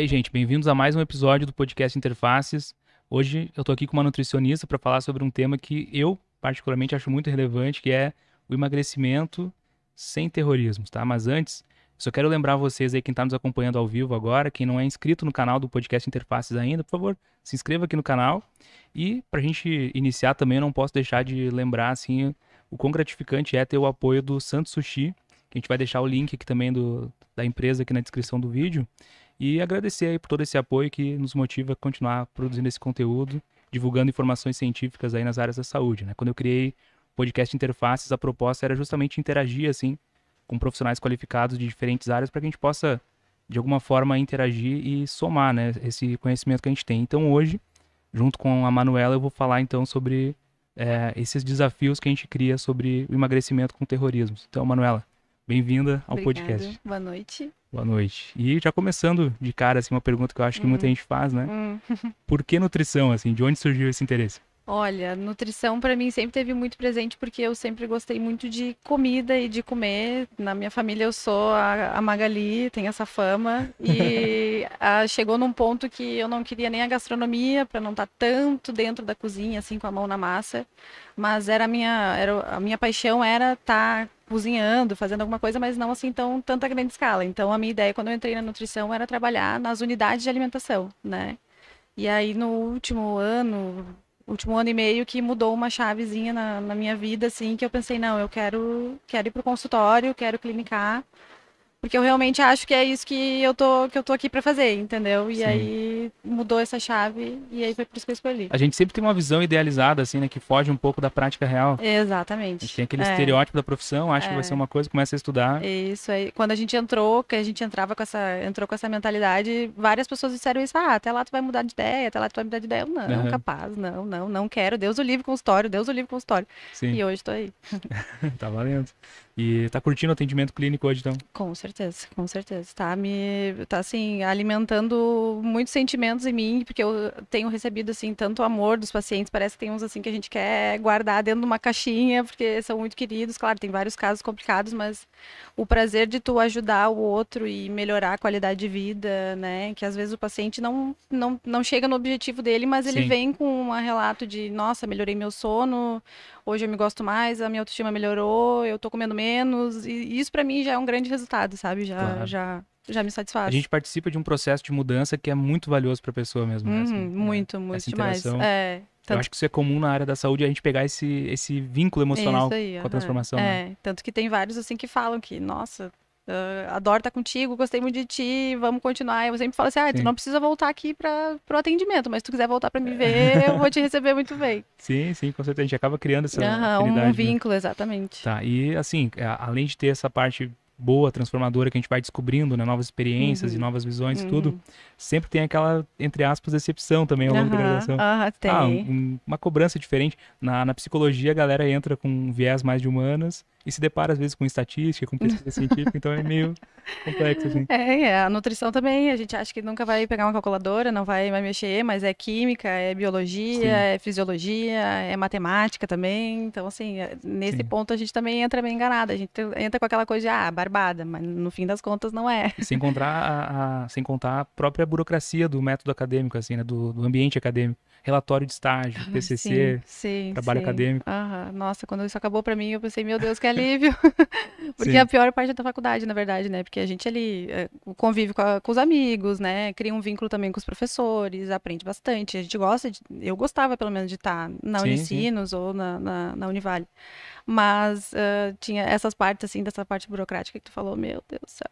aí, gente, bem-vindos a mais um episódio do podcast Interfaces. Hoje eu tô aqui com uma nutricionista para falar sobre um tema que eu particularmente acho muito relevante, que é o emagrecimento sem terrorismo, tá? Mas antes, só quero lembrar vocês aí quem está nos acompanhando ao vivo agora, quem não é inscrito no canal do podcast Interfaces ainda, por favor, se inscreva aqui no canal. E para a gente iniciar também, eu não posso deixar de lembrar assim o quão gratificante é ter o apoio do Santo Sushi, que a gente vai deixar o link aqui também do, da empresa aqui na descrição do vídeo. E agradecer aí por todo esse apoio que nos motiva a continuar produzindo esse conteúdo, divulgando informações científicas aí nas áreas da saúde, né? Quando eu criei o podcast Interfaces, a proposta era justamente interagir, assim, com profissionais qualificados de diferentes áreas para que a gente possa, de alguma forma, interagir e somar, né, esse conhecimento que a gente tem. Então, hoje, junto com a Manuela, eu vou falar, então, sobre é, esses desafios que a gente cria sobre o emagrecimento com terrorismo. Então, Manuela, Bem-vinda ao Obrigado. podcast. Boa noite. Boa noite. E já começando de cara, assim, uma pergunta que eu acho que hum. muita gente faz, né? Hum. Por que nutrição, assim? De onde surgiu esse interesse? Olha, nutrição para mim sempre teve muito presente porque eu sempre gostei muito de comida e de comer. Na minha família eu sou a, a Magali, tem essa fama e a, chegou num ponto que eu não queria nem a gastronomia para não estar tá tanto dentro da cozinha assim com a mão na massa, mas era a minha era, a minha paixão era estar tá cozinhando, fazendo alguma coisa, mas não assim tão tanta grande escala. Então a minha ideia quando eu entrei na nutrição era trabalhar nas unidades de alimentação, né? E aí no último ano, último ano e meio que mudou uma chavezinha na, na minha vida assim, que eu pensei, não, eu quero quero ir pro consultório, quero clinicar porque eu realmente acho que é isso que eu tô, que eu tô aqui para fazer, entendeu? E Sim. aí mudou essa chave e aí foi por isso que eu escolhi. A gente sempre tem uma visão idealizada, assim, né? Que foge um pouco da prática real. Exatamente. A gente tem aquele é. estereótipo da profissão, acha é. que vai ser uma coisa, começa a estudar. Isso aí. Quando a gente entrou, que a gente entrava com essa, entrou com essa mentalidade, várias pessoas disseram isso, ah, até lá tu vai mudar de ideia, até lá tu vai mudar de ideia. Eu, não, uhum. capaz, não, não, não quero. Deus o livre com o histórico, Deus o livre com histórico. Sim. E hoje tô aí. tá valendo. E tá curtindo o atendimento clínico hoje, então? Com certeza, com certeza. Tá me, tá assim, alimentando muitos sentimentos em mim, porque eu tenho recebido, assim, tanto amor dos pacientes. Parece que tem uns, assim, que a gente quer guardar dentro de uma caixinha, porque são muito queridos. Claro, tem vários casos complicados, mas o prazer de tu ajudar o outro e melhorar a qualidade de vida, né? Que às vezes o paciente não, não, não chega no objetivo dele, mas ele Sim. vem com um relato de, nossa, melhorei meu sono, hoje eu me gosto mais, a minha autoestima melhorou, eu tô comendo menos, e isso para mim já é um grande resultado, sabe? Já, claro. já, já me satisfaz. A gente participa de um processo de mudança que é muito valioso para a pessoa mesmo. Né? Uhum, assim, né? muito, muito demais. É, tanto... Eu acho que isso é comum na área da saúde, a gente pegar esse, esse vínculo emocional aí, com a transformação. É. Né? é, tanto que tem vários assim que falam que, nossa, Uh, adoro estar tá contigo, gostei muito de ti, vamos continuar. Eu sempre falo assim, ah, tu não precisa voltar aqui para o atendimento, mas se tu quiser voltar para me é. ver, eu vou te receber muito bem. Sim, sim, com certeza. A gente acaba criando essa uhum, um né? vínculo, né? exatamente. Tá, e assim, é, além de ter essa parte boa, transformadora, que a gente vai descobrindo, né, novas experiências uhum. e novas visões uhum. e tudo, sempre tem aquela, entre aspas, decepção também ao longo da graduação. Ah, tem. Ah, um, uma cobrança diferente. Na, na psicologia, a galera entra com viés mais de humanas, e se depara às vezes com estatística, com pesquisa científica, então é meio complexo, assim. É, a nutrição também, a gente acha que nunca vai pegar uma calculadora, não vai mexer, mas é química, é biologia, Sim. é fisiologia, é matemática também, então assim, é, nesse Sim. ponto a gente também entra meio enganada, a gente entra com aquela coisa de, ah, barbada, mas no fim das contas não é. sem, contar a, a, sem contar a própria burocracia do método acadêmico, assim, né, do, do ambiente acadêmico relatório de estágio, PCC, ah, TCC, sim, sim, trabalho sim. acadêmico. Aham. Nossa, quando isso acabou para mim, eu pensei, meu Deus, que alívio. Porque é a pior parte da faculdade, na verdade, né? Porque a gente ali eh, convive com, a, com, os amigos, né? Cria um vínculo também com os professores, aprende bastante. A gente gosta, de, eu gostava pelo menos de estar na Unicinos ou na, na, na Univale. Mas uh, tinha essas partes, assim, dessa parte burocrática que tu falou, meu Deus do céu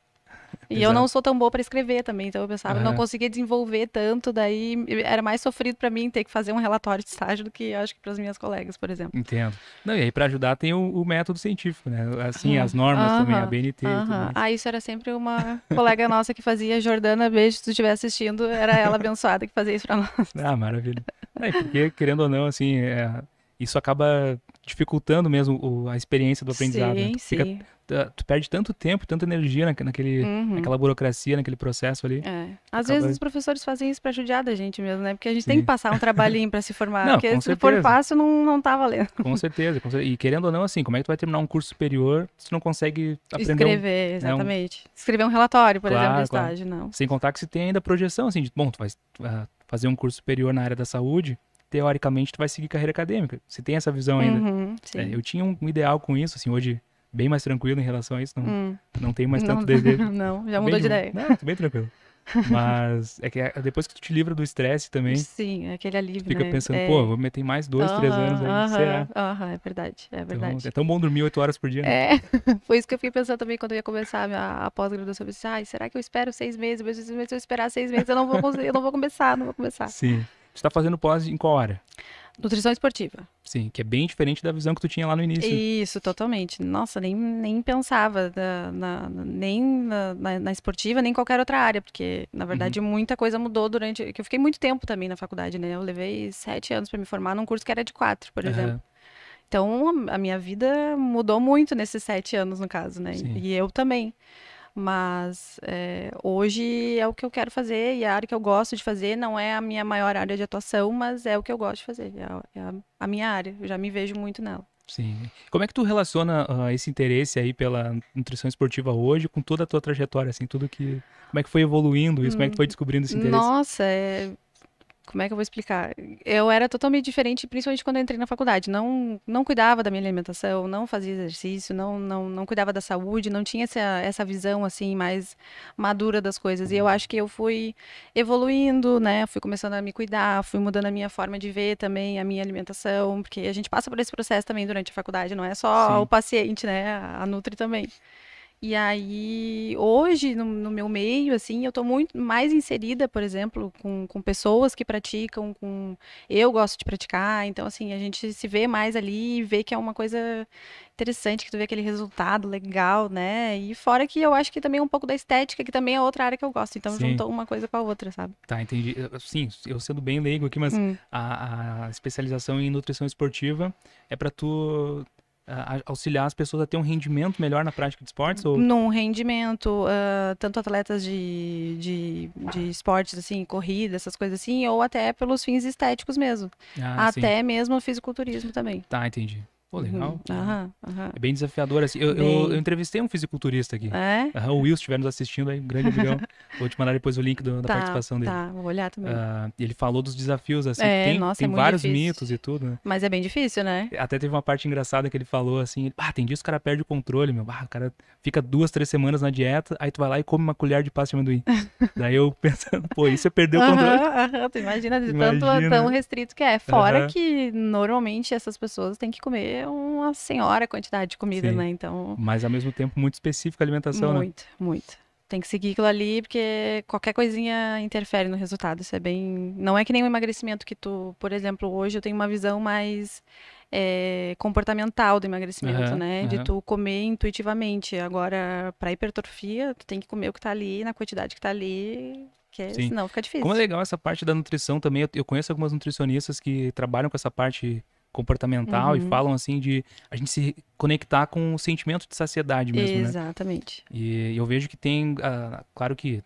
e Exato. eu não sou tão boa para escrever também, então eu pensava, uhum. não conseguia desenvolver tanto, daí era mais sofrido para mim ter que fazer um relatório de estágio do que acho que para as minhas colegas, por exemplo. Entendo. Não, e aí para ajudar tem o, o, método científico, né? Assim, uhum. as normas uhum. também, a BNT. Uhum. Ah, isso era sempre uma colega nossa que fazia, Jordana, beijo, se tu estiver assistindo, era ela abençoada que fazia isso para nós. Ah, maravilha. É, porque, querendo ou não, assim, é, isso acaba dificultando mesmo o, a experiência do aprendizado. Né? Sim, né? tu, fica, sim. Tu, perde tanto tempo, tanta energia na, naquele, uhum. naquela burocracia, naquele processo ali. É. Às acaba... vezes os professores fazem isso para judiar da gente mesmo, né? Porque a gente sim. tem que passar um trabalhinho para se formar. Não, porque se for fácil, não, não tá valendo. Com certeza, com certeza, E querendo ou não, assim, como é que tu vai terminar um curso superior se não consegue aprender? Escrever, né, um, exatamente. Né, um... Escrever um relatório, por claro, exemplo, do claro. estágio, não. Sem contar que se tem ainda projeção, assim, de, bom, tu vai. Uh, fazer um curso superior na área da saúde, teoricamente tu vai seguir carreira acadêmica. Você tem essa visão ainda? Uhum, é, eu tinha um, ideal com isso, assim, hoje bem mais tranquilo em relação a isso, não, hum. não tenho mais tanto não, desejo. Não, já mudou bem, de ideia. Não, bem tranquilo. Mas é que é, depois que tu te livra do estresse também. Sim, é aquele alívio. Fica né? pensando, é... pô, vou meter mais dois, três anos aí. será? Uh é verdade, é então, verdade. Então, é tão bom dormir oito horas por dia. Né? É, foi isso que eu fiquei pensando também quando eu ia começar a, a pós-graduação. Eu ai, será que eu espero seis meses? Mas se eu esperar seis meses, eu não vou, eu não vou começar, não vou começar. Sim. Você está fazendo pós em qual área? Nutrição esportiva. Sim, que é bem diferente da visão que tu tinha lá no início. Isso, totalmente. Nossa, nem, nem pensava na, na, nem na, na, esportiva, nem qualquer outra área, porque, na verdade, uhum. muita coisa mudou durante. Que eu fiquei muito tempo também na faculdade, né? Eu levei sete anos para me formar num curso que era de quatro, por uhum. exemplo. Então, a minha vida mudou muito nesses sete anos, no caso, né? Sim. E eu também. Mas é, hoje é o que eu quero fazer e a área que eu gosto de fazer não é a minha maior área de atuação, mas é o que eu gosto de fazer, é a, é a minha área, eu já me vejo muito nela. Sim. Como é que tu relaciona uh, esse interesse aí pela nutrição esportiva hoje com toda a tua trajetória, assim, tudo que... Como é que foi evoluindo isso? Como é que foi hum. descobrindo esse interesse? Nossa, é como é que eu vou explicar? Eu era totalmente diferente, principalmente quando eu entrei na faculdade. Não, não cuidava da minha alimentação, não fazia exercício, não, não, não cuidava da saúde, não tinha essa, essa visão assim mais madura das coisas. E eu acho que eu fui evoluindo, né? Fui começando a me cuidar, fui mudando a minha forma de ver também a minha alimentação, porque a gente passa por esse processo também durante a faculdade, não é só Sim. o paciente, né? A Nutri também. E aí, hoje, no, no, meu meio, assim, eu estou muito mais inserida, por exemplo, com, com pessoas que praticam, com... Eu gosto de praticar, então, assim, a gente se vê mais ali e vê que é uma coisa interessante, que tu vê aquele resultado legal, né? E fora que eu acho que também é um pouco da estética, que também é outra área que eu gosto. Então, Sim. juntou uma coisa com a outra, sabe? Tá, entendi. Sim, eu sendo bem leigo aqui, mas hum. a, a especialização em nutrição esportiva é para tu uh, auxiliar as pessoas a ter um rendimento melhor na prática de esportes? Ou... Num rendimento, uh, tanto atletas de, de, de, esportes, assim, corrida, essas coisas assim, ou até pelos fins estéticos mesmo. Ah, até sim. mesmo fisiculturismo também. Tá, entendi. Pô, uhum. legal. Uhum. É bem desafiador, assim. Eu, bem... eu, eu entrevistei um fisiculturista aqui. É? o Will, se estiver nos assistindo aí, um grande amigão. Vou te mandar depois o link do, da tá, participação dele. Tá, vou olhar também. Ah, ele falou dos desafios, assim, é, tem, nossa, é tem é vários difícil. mitos e tudo, né? Mas é bem difícil, né? Até teve uma parte engraçada que ele falou, assim, ah, tem dias que o cara perde o controle, meu. Ah, o cara fica duas, três semanas na dieta, aí tu vai lá e come uma colher de pasta de amendoim. Daí eu pensando, pô, isso é perder o controle. Aham, tu imagina de imagina. tanto tão né? restrito que é. Fora que normalmente essas pessoas têm que comer uma senhora quantidade de comida, Sim. né? Então. Mas ao mesmo tempo muito específica a alimentação, muito, né? Muito, muito. Tem que seguir aquilo ali, porque qualquer coisinha interfere no resultado. Isso é bem. Não é que nem o emagrecimento que tu, por exemplo, hoje eu tenho uma visão mais é, comportamental do emagrecimento, uhum, né? Uhum. De tu comer intuitivamente. Agora, para hipertrofia, tu tem que comer o que tá ali, na quantidade que tá ali, porque é, senão fica difícil. Como é legal essa parte da nutrição também. eu conheço algumas nutricionistas que trabalham com essa parte comportamental uhum. e falam assim de a gente se conectar com o sentimento de saciedade mesmo, né? Exatamente. Né? E eu vejo que tem, uh, claro que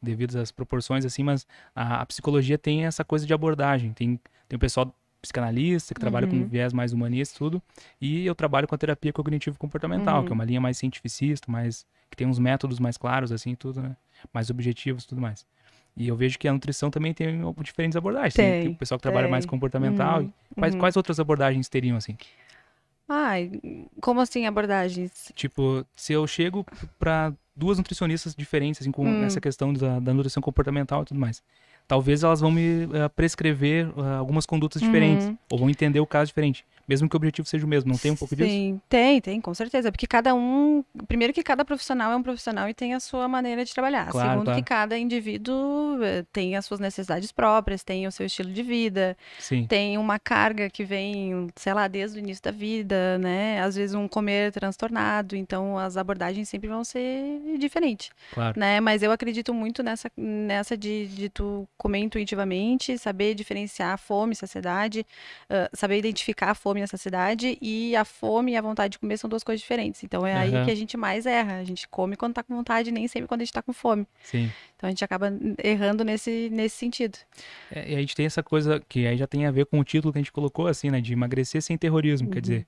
devido às proporções assim, mas a, a, psicologia tem essa coisa de abordagem, tem tem o pessoal psicanalista que trabalha uhum. com viés mais humanista tudo, e eu trabalho com a terapia cognitivo comportamental, uhum. que é uhum. uma linha mais cientificista, mais que tem uns métodos mais claros assim, tudo, né? Mais objetivos, tudo mais. E eu vejo que a nutrição também tem diferentes abordagens. Tem, tem o pessoal que trabalha mais comportamental. Uhum, quais, uhum. quais outras abordagens teriam, assim? Ai, como assim abordagens? Tipo, se eu chego para duas nutricionistas diferentes, assim, com hum. essa questão da, da, nutrição comportamental e tudo mais. Talvez elas vão me uh, prescrever uh, algumas condutas diferentes, uhum. ou vão entender o caso diferente mesmo que o objetivo seja o mesmo, não tem um pouco Sim, disso? Sim, tem, tem, com certeza. Porque cada um. Primeiro que cada profissional é um profissional e tem a sua maneira de trabalhar. Claro, Segundo que cada indivíduo eh, tem as suas necessidades próprias, tem o seu estilo de vida, Sim. tem uma carga que vem, sei lá, desde o início da vida, né? Às vezes um comer transtornado, então as abordagens sempre vão ser diferentes. Claro. Né? Mas eu acredito muito nessa, nessa de, de tu comer intuitivamente, saber diferenciar fome, saciedade, uh, saber identificar a fome fome nessa cidade e a fome e a vontade de comer são duas coisas diferentes. Então é uhum. aí que a gente mais erra. A gente come quando tá com vontade, nem sempre quando a gente tá com fome. Sim. Então a gente acaba errando nesse, nesse sentido. É, e a gente tem essa coisa que aí já tem a ver com o título que a gente colocou, assim, né? De emagrecer sem terrorismo. Uhum. Quer dizer, uhum.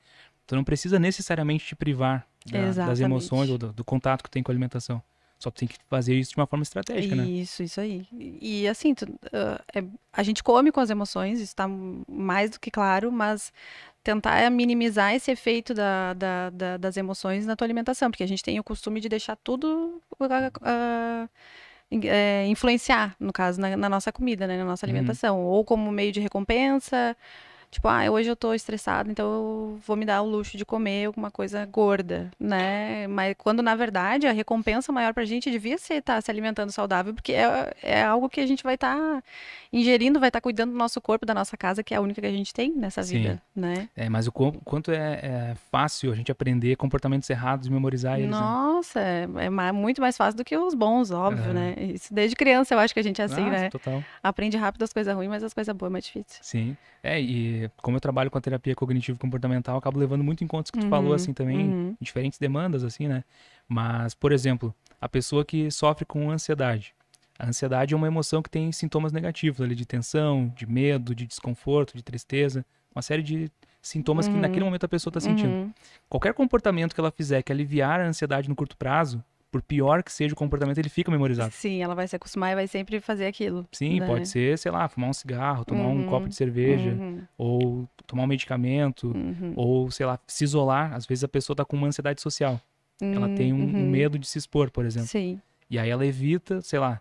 tu não precisa necessariamente te privar da, das emoções ou do, do contato que tem com a alimentação. Só tem que fazer isso de uma forma estratégica, isso, né? Isso, isso aí. E assim, tu, uh, é, a gente come com as emoções, isso tá mais do que claro, mas tentar é minimizar esse efeito da, da, da, das emoções na tua alimentação, porque a gente tem o costume de deixar tudo uh, é, influenciar, no caso, na, na, nossa comida, né, na nossa uhum. alimentação, uhum. ou como meio de recompensa, Tipo, ah, hoje eu tô estressada, então eu vou me dar o luxo de comer alguma coisa gorda, né? Mas quando, na verdade, a recompensa maior pra gente devia ser estar tá se alimentando saudável, porque é, é algo que a gente vai estar tá ingerindo, vai estar tá cuidando do nosso corpo, da nossa casa, que é a única que a gente tem nessa Sim. vida, né? É, mas o quanto é, é, fácil a gente aprender comportamentos errados e memorizar eles. Né? Nossa, né? é, é, muito mais fácil do que os bons, óbvio, uhum. né? Isso desde criança eu acho que a gente é assim, nossa, ah, né? Total. Aprende rápido as coisas ruins, mas as coisas boas é mais difícil. Sim. É, e como eu trabalho com a terapia cognitivo-comportamental, acabo levando muito em conta o que tu uhum, falou, assim, também, uhum. diferentes demandas, assim, né? Mas, por exemplo, a pessoa que sofre com ansiedade. A ansiedade é uma emoção que tem sintomas negativos ali, de tensão, de medo, de desconforto, de tristeza, uma série de sintomas uhum. que naquele uhum. momento a pessoa está sentindo. Uhum. Qualquer comportamento que ela fizer que aliviar a ansiedade no curto prazo, por pior que seja o comportamento, ele fica memorizado. Sim, ela vai se acostumar e vai sempre fazer aquilo. Sim, né? pode ser, sei lá, fumar um cigarro, tomar uhum, um copo uhum, de cerveja, uhum. ou tomar um medicamento, uhum. ou, sei lá, se isolar. Às vezes a pessoa está com uma ansiedade social. Ela tem um, um, uhum. medo de se expor, por exemplo. Sim. E aí ela evita, sei lá,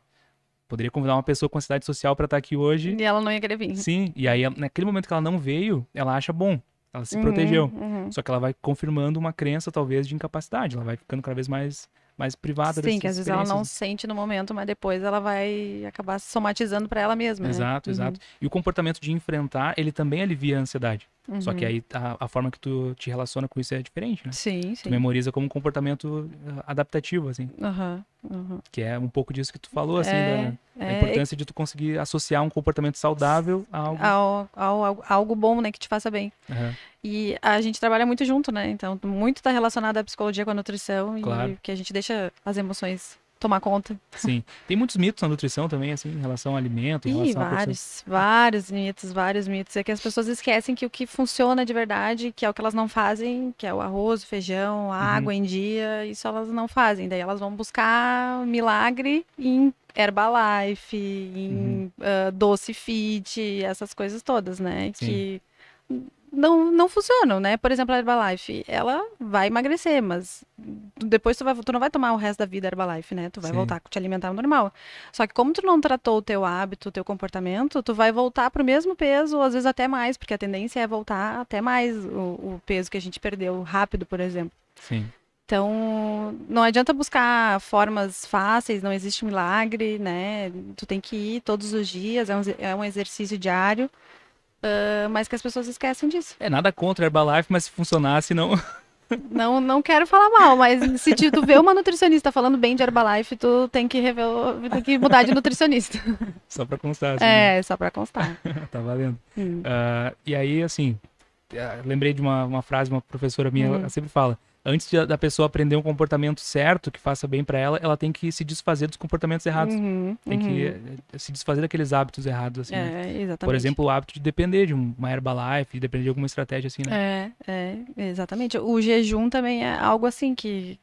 poderia convidar uma pessoa com ansiedade social para estar tá aqui hoje. E ela não ia querer vir. Sim, e aí naquele momento que ela não veio, ela acha bom. Ela se uhum, protegeu. Só que ela vai confirmando uma crença, talvez, de incapacidade. Ela vai ficando cada vez mais mais privada Sim, que às vezes ela não sente no momento, mas depois ela vai acabar somatizando para ela mesma. Né? Exato, né? exato. Uhum. E o comportamento de enfrentar, ele também alivia a ansiedade. Uhum. Só que uhum. aí a, a, forma que tu te relaciona com isso é diferente, né? Sim, sim. Tu memoriza como um comportamento ah, adaptativo, assim. Aham, uhum, uhum. Que é um pouco disso que tu falou, assim, é, da, é, a é importância é... de tu conseguir associar um comportamento saudável a algo... Ao, ao, ao, algo bom, né, que te faça bem. E a gente trabalha muito junto, né? Então, muito está relacionado à psicologia com a nutrição. Claro. E que a gente deixa as emoções tomar conta. Sim. Tem muitos mitos na nutrição também, assim, em relação ao alimento, em Ih, relação vários, a vários mitos, vários mitos. É que as pessoas esquecem que o que funciona de verdade, que é o que elas não fazem, que é o arroz, o feijão, a uhum. água em dia, isso elas não fazem. Daí elas vão buscar milagre em Herbalife, em uhum. uh, doce fit, essas coisas todas, né? Sim. Que não, não funcionam, né? Por exemplo, a Herbalife, ela vai emagrecer, mas depois tu, vai, tu não vai tomar o resto da vida Herbalife, né? Tu vai Sim. voltar a te alimentar normal. Só que como tu não tratou o teu hábito, o teu comportamento, tu vai voltar pro mesmo peso, às vezes até mais, porque a tendência é voltar até mais o, o peso que a gente perdeu rápido, por exemplo. Sim. Então, não adianta buscar formas fáceis, não existe um milagre, né? Tu tem que ir todos os dias, é um, é um exercício diário. Uh, mas que as pessoas esquecem disso. É nada contra a Herbalife, mas se funcionasse, não. Não, não quero falar mal, mas se tu vê uma nutricionista falando bem de Herbalife, tu tem que, rever, tem que mudar de nutricionista. Só pra constar. Assim, é, né? só pra constar. tá valendo. Hum. Uh, e aí, assim, ah, lembrei de uma, uma frase, uma professora minha, hum. ela sempre fala, antes de, da pessoa aprender um comportamento certo que faça bem para ela, ela tem que se desfazer dos comportamentos errados. Uhum, tem que uhum. Eh, se desfazer daqueles hábitos errados, assim. Né? É, né? exatamente. Por exemplo, o hábito de depender de uma Herbalife, de depender de alguma estratégia, assim, né? É, é, exatamente. O jejum também é algo assim que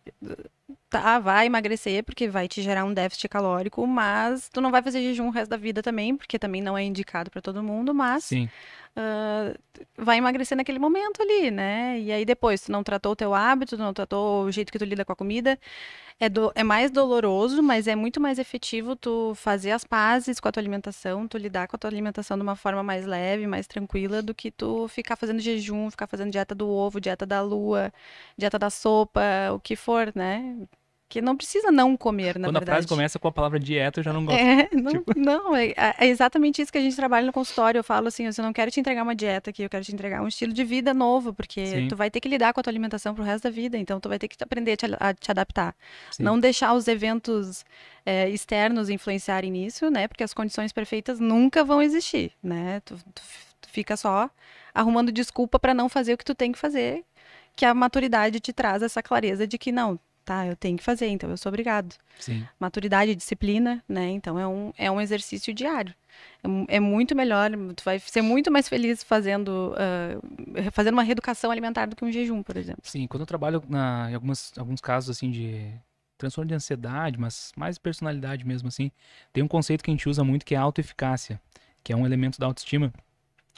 tá, vai emagrecer, porque vai te gerar um déficit calórico, mas tu não vai fazer jejum o resto da vida também, porque também não é indicado para todo mundo, mas uh, vai emagrecer naquele momento ali, né? E aí depois, tu não tratou o teu hábito, tu não tratou o jeito que tu lida com a comida, é, do, é mais doloroso, mas é muito mais efetivo tu fazer as pazes com a tua alimentação, tu lidar com a tua alimentação de uma forma mais leve, mais tranquila, do que tu ficar fazendo jejum, ficar fazendo dieta do ovo, dieta da lua, dieta da sopa, o que for, né? Porque não precisa não comer, na Quando verdade. Quando a frase começa com a palavra dieta, eu já não gosto. É, não, tipo... não é, é, é, exatamente isso que a gente trabalha no consultório. Eu falo assim, eu não quero te entregar uma dieta aqui, eu quero te entregar um estilo de vida novo, porque Sim. tu vai ter que lidar com a tua alimentação pro resto da vida, então tu vai ter que aprender a te, a te adaptar. Sim. Não deixar os eventos é, externos influenciarem nisso, né? Porque as condições perfeitas nunca vão existir, né? Tu, tu, tu fica só arrumando desculpa para não fazer o que tu tem que fazer, que a maturidade te traz essa clareza de que não, tá, eu tenho que fazer, então eu sou obrigado. Sim. Maturidade, disciplina, né? Então é um, é um exercício diário. É, é muito melhor, tu vai ser muito mais feliz fazendo, uh, fazendo uma reeducação alimentar do que um jejum, por exemplo. Sim, quando eu trabalho na, em algumas, alguns casos assim de transtorno de ansiedade, mas mais personalidade mesmo assim, tem um conceito que a gente usa muito que é autoeficácia, que é um elemento da autoestima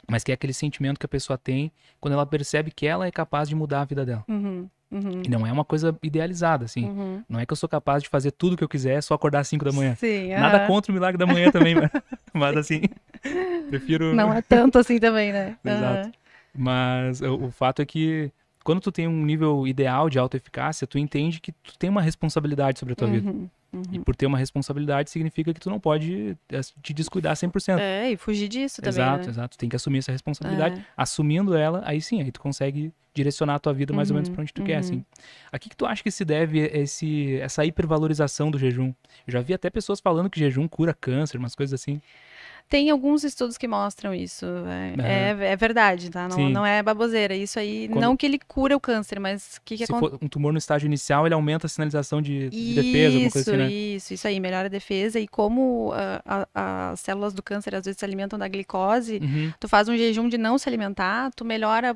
mas que é aquele sentimento que a pessoa tem quando ela percebe que ela é capaz de mudar a vida dela. Uhum. Uhum. E não é uma coisa idealizada, assim. Uhum. Não é que eu sou capaz de fazer tudo que eu quiser, só acordar às 5 da manhã. Sim, Nada contra o milagre da manhã também, mas, mas assim, prefiro. Não é tanto assim também, né? Exato. Mas o, o fato é que quando tu tem um nível ideal de autoeficácia, tu entende que tu tem uma responsabilidade sobre a tua vida. Uhum. Uhum. E por ter uma responsabilidade significa que tu não pode eh, te descuidar 100%. É, e fugir disso também. Exato, né? exato. Tem que assumir essa responsabilidade. É. Assumindo ela, aí sim, aí tu consegue direcionar a tua vida mais uhum, ou menos uhum, para onde tu uhum. quer, assim. Uhum. A que, que tu acha que se deve esse, essa hipervalorização do jejum? Eu já vi até pessoas falando que jejum cura câncer, umas coisas assim. Tem alguns estudos que mostram isso. É, é, é verdade, tá? Não, não, é baboseira. Isso aí, Quando... não que ele cura o câncer, mas o que, que Se acontece? For um tumor no estágio inicial, ele aumenta a sinalização de, de isso, defesa, alguma coisa assim, né? Isso, isso aí, melhora a defesa. E como as ah, células do câncer às vezes se alimentam da glicose, uhum. tu faz um jejum de não se alimentar, tu melhora,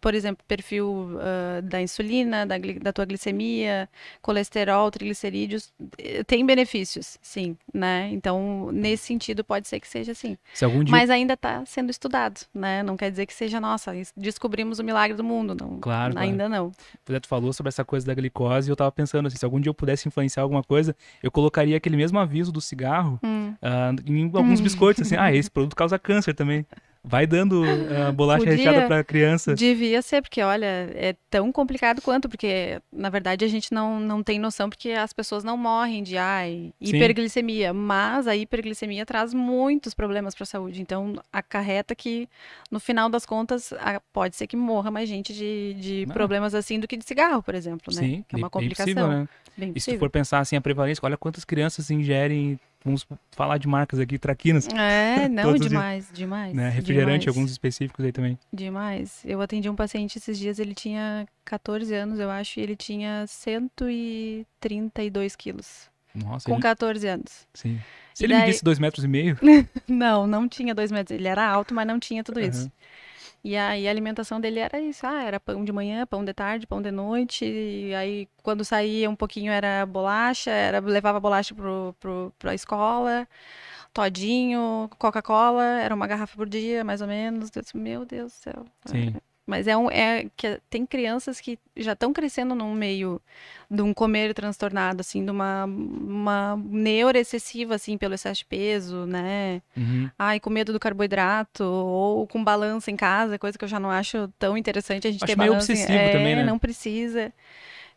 por exemplo, perfil uh, da insulina, da, da tua glicemia, colesterol, triglicerídeos. Eh, tem benefícios, sim, né? Então, nesse sentido, pode ser que seja assim. Dia... Mas ainda está sendo estudado, né? Não quer dizer que seja, nossa, descobrimos o milagre do mundo. Não, claro. Ainda claro. não. Pois é, tu falou sobre essa coisa da glicose e eu estava pensando assim, se algum dia eu pudesse influenciar alguma coisa, eu colocaria aquele mesmo aviso do cigarro hum. uh, em alguns hum. biscoitos, assim, ah, esse produto causa câncer também. Vai dando uh, bolacha Podia, recheada para criança. Devia ser, porque olha, é tão complicado quanto, porque na verdade a gente não, não tem noção, porque as pessoas não morrem de ai, hiperglicemia, Sim. mas a hiperglicemia traz muitos problemas para a saúde. Então acarreta que no final das contas a, pode ser que morra mais gente de, de problemas assim do que de cigarro, por exemplo, né? Sim, que é uma bem complicação. Possível, né? Bem possível. E se tu for pensar assim a prevalência, olha quantas crianças ingerem vamos falar de marcas aqui, traquinas. É, não, demais, dias, demais. Né? Refrigerante, demais. alguns específicos aí também. Demais. Eu atendi um paciente esses dias, ele tinha 14 anos, eu acho, e ele tinha 132 quilos. Nossa, com ele... 14 anos. Sim. Se e ele daí... me disse 2 metros e meio. não, não tinha 2 metros. Ele era alto, mas não tinha tudo uhum. isso. E aí a alimentação dele era isso, ah, era pão de manhã, pão de tarde, pão de noite, e aí quando saía um pouquinho era bolacha, era levava bolacha pro, pro, pra escola, todinho, Coca-Cola, era uma garrafa por dia, mais ou menos. Eu disse, meu Deus do céu. Sim. Mas é um é que tem crianças que já estão crescendo num meio de um comer transtornado, assim, de uma uma neura excessiva assim pelo excesso de peso, né? Uhum. Ai, com medo do carboidrato ou com balança em casa, coisa que eu já não acho tão interessante a gente acho ter meio balança. obsessivo é, também, né? Não precisa.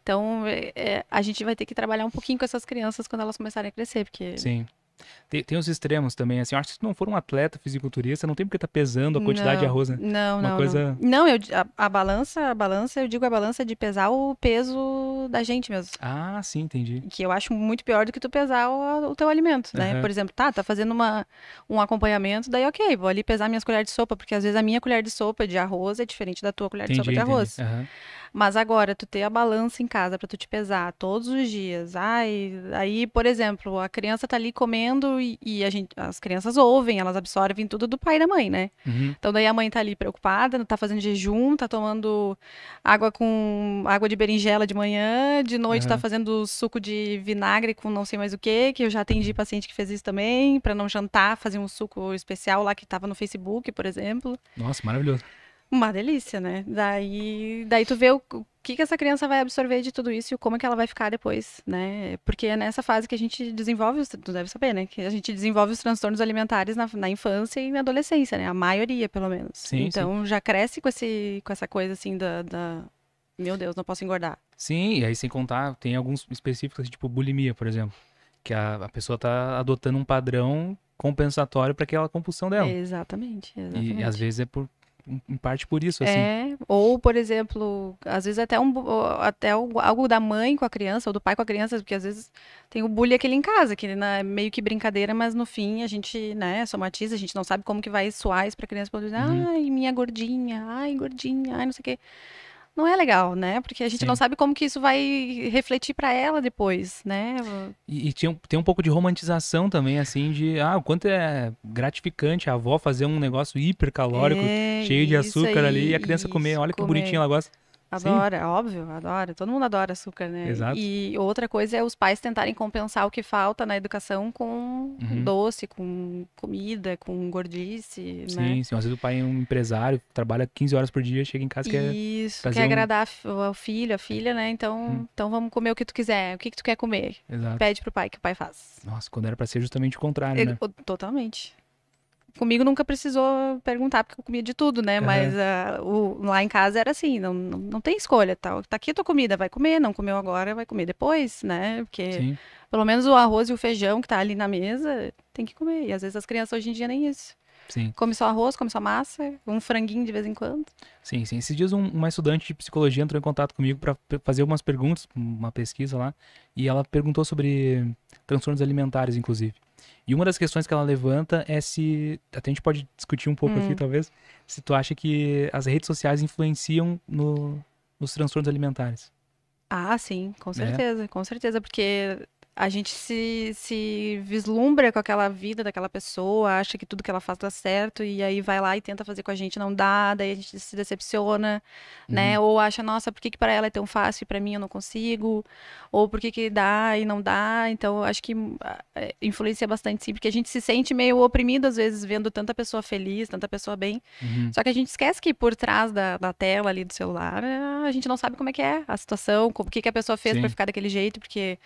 Então, é, é, a gente vai ter que trabalhar um pouquinho com essas crianças quando elas começarem a crescer, porque Sim. Tem, tem os extremos também, assim. Eu acho que se não for um atleta fisiculturista, não tem porque tá pesando a quantidade não, de arroz, né? Não, Uma não. Coisa... Não, não eu, a, a, balança, a balança, eu digo a balança de pesar o peso da gente mesmo. Ah, sim, entendi. Que eu acho muito pior do que tu pesar o, o teu alimento, né? Uhum. Por exemplo, tá, tá fazendo uma, um acompanhamento, daí ok, vou ali pesar minhas colheres de sopa, porque às vezes a minha colher de sopa de arroz é diferente da tua colher entendi, de sopa de arroz. Uhum. Mas agora, tu ter a balança em casa para tu te pesar todos os dias. Ai, aí, por exemplo, a criança tá ali comendo e, a gente, as crianças ouvem, elas absorvem tudo do pai e da mãe, né? Uhum. Então daí a mãe tá ali preocupada, tá fazendo jejum, tá tomando água com água de berinjela de manhã, de noite uhum. tá fazendo suco de vinagre com não sei mais o que, que eu já atendi paciente que fez isso também, para não jantar, fazer um suco especial lá que tava no Facebook, por exemplo. Nossa, maravilhoso uma delícia, né? Daí, daí tu vê o, que, que essa criança vai absorver de tudo isso e como é que ela vai ficar depois, né? Porque é nessa fase que a gente desenvolve, os, tu deve saber, né? Que a gente desenvolve os transtornos alimentares na, na infância e na adolescência, né? A maioria, pelo menos. Sim, então sim. já cresce com, esse, com essa coisa assim da, da... Meu Deus, não posso engordar. Sim, e aí sem contar, tem alguns específicos, tipo bulimia, por exemplo. Que a, a pessoa tá adotando um padrão compensatório para aquela compulsão dela. Exatamente, exatamente. E às vezes é por em parte por isso, assim. É, ou, por exemplo, às vezes até, um, até algo da mãe com a criança, ou do pai com a criança, porque às vezes tem o bullying aquele em casa, que é meio que brincadeira, mas no fim a gente, né, somatiza, a gente não sabe como que vai soar isso pra criança, poder dizer, uhum. ai, minha gordinha, ai, gordinha, ai, não sei o quê não é legal, né? Porque a gente Sim. não sabe como que isso vai refletir para ela depois, né? E, e tinha, tem um pouco de romantização também, assim, de ah, o quanto é gratificante a avó fazer um negócio hipercalórico, é, cheio de açúcar aí, ali, e a criança isso, comer, olha que comer. bonitinho ela gosta. Adora, Sim. É óbvio, adora. Todo mundo adora açúcar, né? Exato. E outra coisa é os pais tentarem compensar o que falta na educação com uhum. doce, com comida, com gordice, né? sim, né? Sim, Às vezes o pai é um empresário, trabalha 15 horas por dia, chega em casa e quer Isso, quer agradar ao o filho, a filha, né? Então, hum. então vamos comer o que tu quiser. O que, que tu quer comer? Exato. Pede pro pai, que o pai faz. Nossa, quando era pra ser justamente o contrário, Eu, né? Totalmente comigo nunca precisou perguntar, porque eu comia de tudo, né? Uhum. Mas uh, o, lá em casa era assim, não, não, não, tem escolha, tal. Tá aqui a tua comida, vai comer, não comeu agora, vai comer depois, né? Porque Sim. pelo menos o arroz e o feijão que tá ali na mesa, tem que comer. E às vezes as crianças hoje em dia nem isso. Sim. Come só arroz, come só massa, um franguinho de vez em quando. Sim, sim. Esses dias um, uma estudante de psicologia entrou em contato comigo para fazer algumas perguntas, uma pesquisa lá, e ela perguntou sobre transtornos alimentares, inclusive. E uma das questões que ela levanta é se. Até a gente pode discutir um pouco hum. aqui, talvez. Se tu acha que as redes sociais influenciam no, nos transtornos alimentares. Ah, sim, com né? certeza, é. com certeza, porque a gente se, se vislumbra com aquela vida daquela pessoa, acha que tudo que ela faz dá certo, e aí vai lá e tenta fazer com a gente, não dá, daí a gente se decepciona, né? uhum. né? Ou acha, nossa, por que, que para ela é tão fácil e para mim eu não consigo? Ou por que, que dá e não dá? Então, acho que ah, é, influencia bastante sim, porque a gente se sente meio oprimido às vezes, vendo tanta pessoa feliz, tanta pessoa bem. Uhum. Só que a gente esquece que por trás da, da tela ali do celular, a gente não sabe como é que é a situação, o que, que a pessoa fez para ficar daquele jeito, porque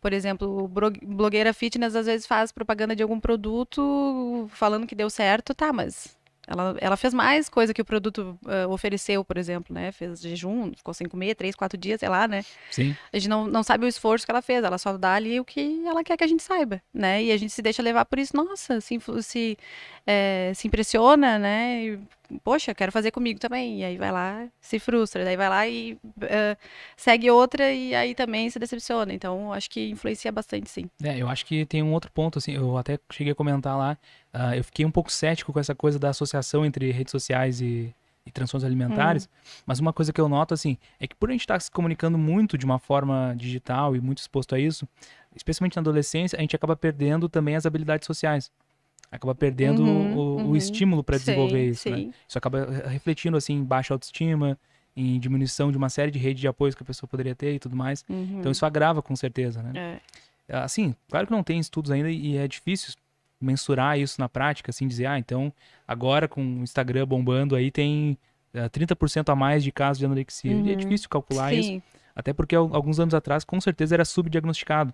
por exemplo, blogueira fitness às vezes faz propaganda de algum produto falando que deu certo, tá, mas ela, ela fez mais coisa que o produto uh, ofereceu, por exemplo, né? Fez jejum, ficou sem comer três, quatro dias, sei lá, né? Sim. A gente não, não sabe o esforço que ela fez, ela só dá ali o que ela quer que a gente saiba, né? E a gente se deixa levar por isso, nossa, se, se, é, se impressiona, né? E, poxa, quero fazer comigo também. E aí vai lá, se frustra, daí vai lá e uh, segue outra e aí também se decepciona. Então, acho que influencia bastante, sim. É, eu acho que tem um outro ponto, assim, eu até cheguei a comentar lá Uh, eu fiquei um pouco cético com essa coisa da associação entre redes sociais e, e transtornos alimentares, hum. mas uma coisa que eu noto, assim, é que por a gente estar tá se comunicando muito de uma forma digital e muito exposto a isso, especialmente na adolescência, a gente acaba perdendo também as habilidades sociais. Acaba perdendo uhum, o, uhum. o, estímulo para desenvolver sim, isso, né? sim. Né? Isso acaba refletindo, assim, em baixa autoestima, em diminuição de uma série de redes de apoio que a pessoa poderia ter e tudo mais. Então uhum. Então isso agrava com certeza, né? É. Assim, claro que não tem estudos ainda e é difícil mensurar isso na prática, assim, dizer, ah, então agora com o Instagram bombando aí tem uh, eh, 30% a mais de casos de anorexia. Uhum. E é uhum. difícil calcular Sim. isso. Até porque alguns anos atrás, com certeza, era subdiagnosticado.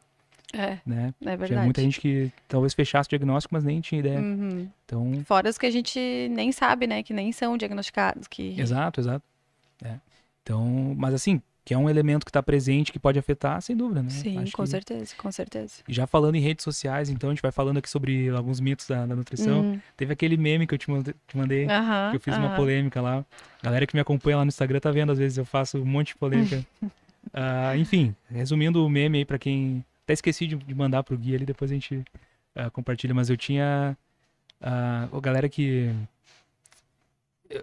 É, né? é verdade. Tinha muita gente que talvez fechasse o diagnóstico, mas nem tinha ideia. Uhum. Então... Fora os que a gente nem sabe, né? Que nem são diagnosticados. Que... Exato, exato. É. Então, mas assim, que é um elemento que está presente, que pode afetar, sem dúvida, né? Sim, Acho com que... certeza, com certeza. E já falando em redes sociais, então, a gente vai falando aqui sobre alguns mitos da, da nutrição. Uhum. Teve aquele meme que eu te mandei, que eu fiz uma polêmica lá. Galera que me acompanha lá no Instagram tá vendo, às vezes eu faço um monte de polêmica. uh, enfim, resumindo o meme aí para quem... Até esqueci de, de mandar pro Gui ali, depois a gente uh, compartilha, mas eu tinha... Uh, galera que...